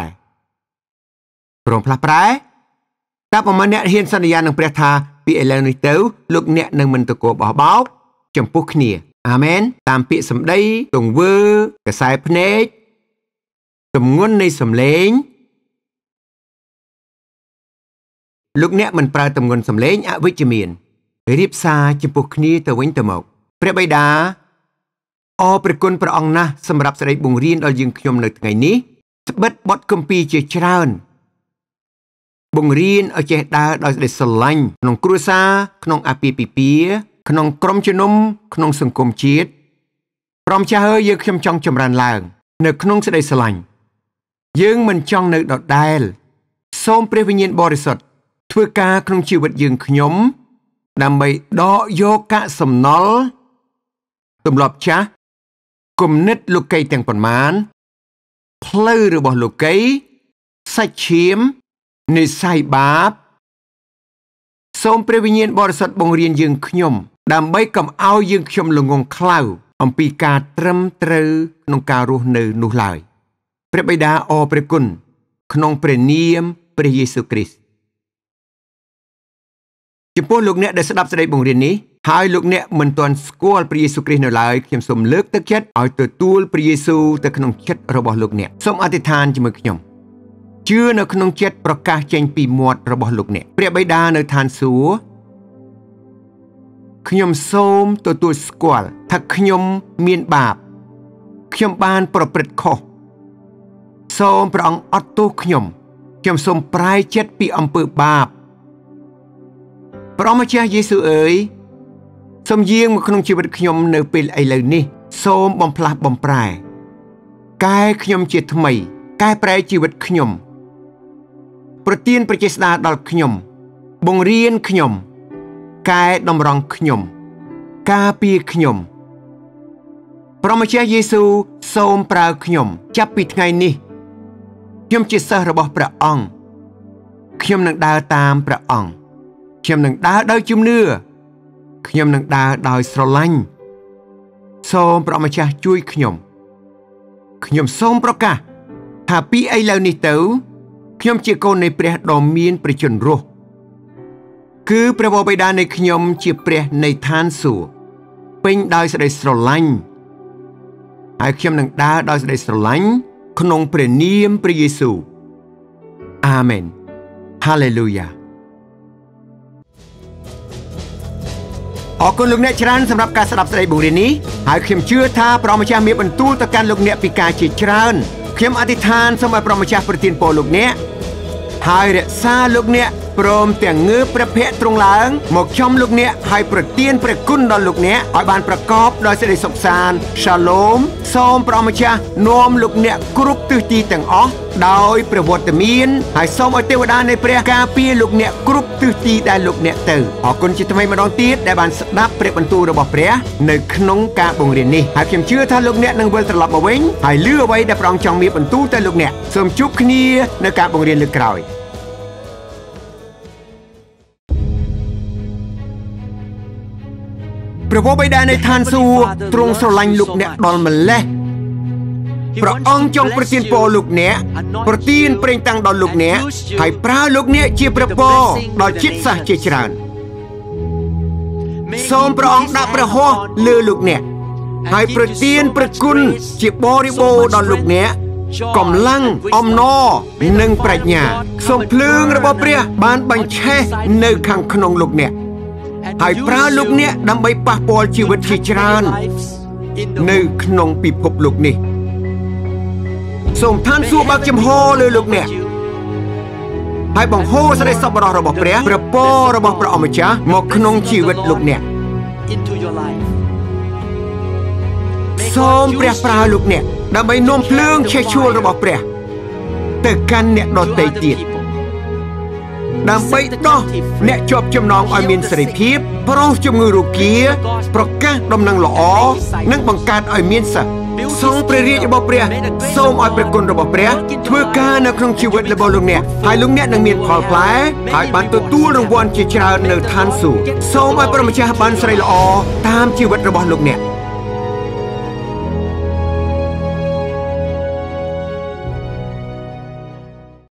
[SPEAKER 1] ព្រមផ្លាស់ប្រែតើប្រមាណអ្នកហ៊ានសន្យានឹងព្រះថាពីឥឡូវនេះទៅលោកអ្នកនឹងមិនទៅគោបោះបោកចំពោះគ្នា អាមែនតាមពាក្យសម្ដីទង្វើកសែភ្នែកទម្ងន់នៃសម្លេងលោកអ្នកមិនប្រើទម្ងន់សម្លេងអវិជ្ជមានរៀបសារចំពោះគ្នាទៅវិញទៅមកព្រះបិតាអរព្រះគុណព្រះអង្គណាស់សម្រាប់សេចក្តីបង្រៀនដល់យើងខ្ញុំនៅថ្ងៃនេះត្បិតបត់គម្ពីរជាច្រើនបង្រៀនឲ្យចេះដើរដោយសេចក្តីស្រឡាញ់ក្នុងគ្រួសារក្នុងអាពាហ៍ពិពាហ៍ក្នុងក្រុមជំនុំក្នុងសង្គមជាតិក្រុមចាស់អើយយើងខ្ញុំចង់ចម្រើនឡើង នៅ ក្នុងសេចក្តីស្រឡាញ់យើងមិនចង់នៅដដែលសូមព្រះវិញ្ញាណបរិសុទ្ធធ្វើការ ក្នុងជីវិតយើងខ្ញុំ ដើម្បីដកយកកាកសំណល់ទម្លាប់ចាស់គំនិតលោកីទាំងប៉ុន្មានផ្លូវរបស់លោកីសាច់ឈាមនៃសាយបាបសូមព្រះវិញ្ញាណបរិសុទ្ធបង្រៀនយើង ខ្ញុំ ដើម្បីកុំឲ្យយើងខ្ញុំល្ងងខ្លៅអំពីការត្រឹមត្រូវក្នុងការរស់នៅនោះឡើយព្រះបិតាអរព្រះគុណក្នុងព្រះនាមព្រះយេស៊ូវគ្រីស្ទចំពោះលោកអ្នកដែលស្ដាប់សេចក្តីបង្រៀននេះហើយលោកអ្នកមិនទាន់ស្គាល់ព្រះយេស៊ូវគ្រីស្ទនៅឡើយខ្ញុំសូមលើកទឹកចិត្តឲ្យទទួលព្រះយេស៊ូវទៅក្នុងចិត្តរបស់លោកអ្នកសូមអធិដ្ឋានជាមួយខ្ញុំជឿនៅក្នុងចិត្តប្រកាសចេញពីមាត់របស់លោកអ្នកព្រះបិតានៅឋានសួគ៌ខ្ញុំសូមទទួលស្គាល់ថាខ្ញុំមានបាប ខ្ញុំបាន ប្រព្រឹត្តខុសសូមព្រះអង្គអត់ទោសខ្ញុំខ្ញុំសូមប្រែចិត្តពីអំពើបាបព្រះម្ចាស់យេស៊ូវអើយសូមយាងមកក្នុងជីវិតខ្ញុំ នៅពេលឥឡូវនេះ សូមបំផ្លាស់បំប្រែកែខ្ញុំជាថ្មីកែប្រែជីវិតខ្ញុំប្រទានប្រជាស្ដារដល់ខ្ញុំ បង្រៀនខ្ញុំកែតម្រង់ខ្ញុំ ការពារខ្ញុំព្រះមជាយេស៊ូវសូមប្រើខ្ញុំ ចាប់ពីថ្ងៃនេះខ្ញុំជាសិស្សរបស់ព្រះអង្គខ្ញុំនឹងដើរតាមព្រះអង្គខ្ញុំនឹងដើរដោយជំនឿខ្ញុំនឹងដើរដោយស្រឡាញ់សូមព្រះម្ចាស់ជួយខ្ញុំខ្ញុំសូមប្រកាសថាពីឥឡូវនេះទៅខ្ញុំជាកូននៃព្រះដ៏មានប្រជញ្ញៈរស់គឺព្រះវរបិតានៃខ្ញុំជាព្រះនៃឋានសួគ៌ពេញដោយសេចក្តីស្រឡាញ់ហើយខ្ញុំនឹងដើរដោយសេចក្តីស្រឡាញ់ក្នុងព្រះនាមព្រះយេស៊ូវអាមែន Hallelujah អរគុណលោកអ្នកច្រើនសម្រាប់ការស្ដាប់ស្ដីបង្រៀននេះហើយខ្ញុំជឿថាព្រះម្ចាស់មានបន្ទូលទៅកាន់លោកអ្នកពីការជាច្រើនខ្ញុំអធិដ្ឋានសូមឲ្យព្រះម្ចាស់ប្រទានពរលោកអ្នកហើយរក្សាលោកអ្នកព្រមទាំងងើបព្រះភ័ក្ត្រទ្រង់ឡើង មកចំលោកអ្នកហើយប្រទានព្រះគុណដល់លោកអ្នកឲ្យបានប្រកបដោយសេចក្តីសុខសាន្ត Shalom សូមព្រះម្ចាស់នាំលោកអ្នកគ្រប់ទិសទីទាំងអស់ដោយព្រះវត្តមានហើយសូមឲ្យទេវតានៃព្រះការពារលោកអ្នកគ្រប់ទិសទីដែលលោកអ្នកទៅអរគុណជាថ្មីម្ដងទៀតដែលបានស្ដាប់ព្រះបន្ទូលរបស់ព្រះនៅក្នុងការបង្រៀននេះហើយខ្ញុំជឿថាលោកអ្នកនឹងវិលត្រឡប់មកវិញហើយលឺអ្វីដែលព្រះអង្គចង់មានបន្ទូលទៅលោកអ្នកសូមជួបគ្នានៅការបង្រៀនលើកក្រោយ។ព្រះវរបិតានៃឋានសួគ៌ទ្រង់ស្រឡាញ់លោកអ្នកដល់ម្លេះព្រះអង្គចង់ប្រទានពរលោកអ្នកប្រទានព្រេងតាំងដល់លោកអ្នកហើយប្រើលោកអ្នកជាព្រះពរដល់ជាតិសាសន៍ជាច្រើនសូមព្រះអង្គដាក់ព្រះហស្ថលើលោកអ្នកហើយប្រទានព្រះគុណជាបរិបូរដល់លោកអ្នកកម្លាំងអំណរនិងប្រាជ្ញាសូមភ្លើងរបស់ព្រះបានបញ្ឆេះនៅខាងក្នុងលោកអ្នកហើយប្រើលោកអ្នកដើម្បីប៉ះពាល់ជីវិតជាច្រើននៅក្នុងពិភពលោកនេះសូមឋានសួគ៌បើកចំហលើលោកអ្នកហើយបង្ហូរសេចក្តីសប្បុរសរបស់ ព្រះប្រពររបស់ព្រះអម្ចាស់មកក្នុងជីវិតលោកអ្នកសូមព្រះប្រើលោកអ្នក ដើម្បីនាំភ្លើងឆេះឆួលរបស់ព្រះ ទៅកាន់អ្នកដទៃទៀតដើម្បីដោះអ្នកជាប់ចំណងឲ្យមានសេរីភាពប្រោសជំងឺរោគា ប្រកាសដំណឹងល្អនិងបង្កើតឲ្យមានសិទ្ធិសូមព្រះរាជរបស់ព្រះ សូមឲ្យព្រះគុណរបស់ព្រះ ធ្វើការនៅក្នុងជីវិតរបស់លោកអ្នកហើយលោកអ្នកនឹងមានផលផ្លែហើយបានទទួលរង្វាន់ជាច្រើននៅឋានសួគ៌សូមឲ្យព្រះម្ចាស់បានស្រីល្អតាមជីវិតរបស់លោកអ្នក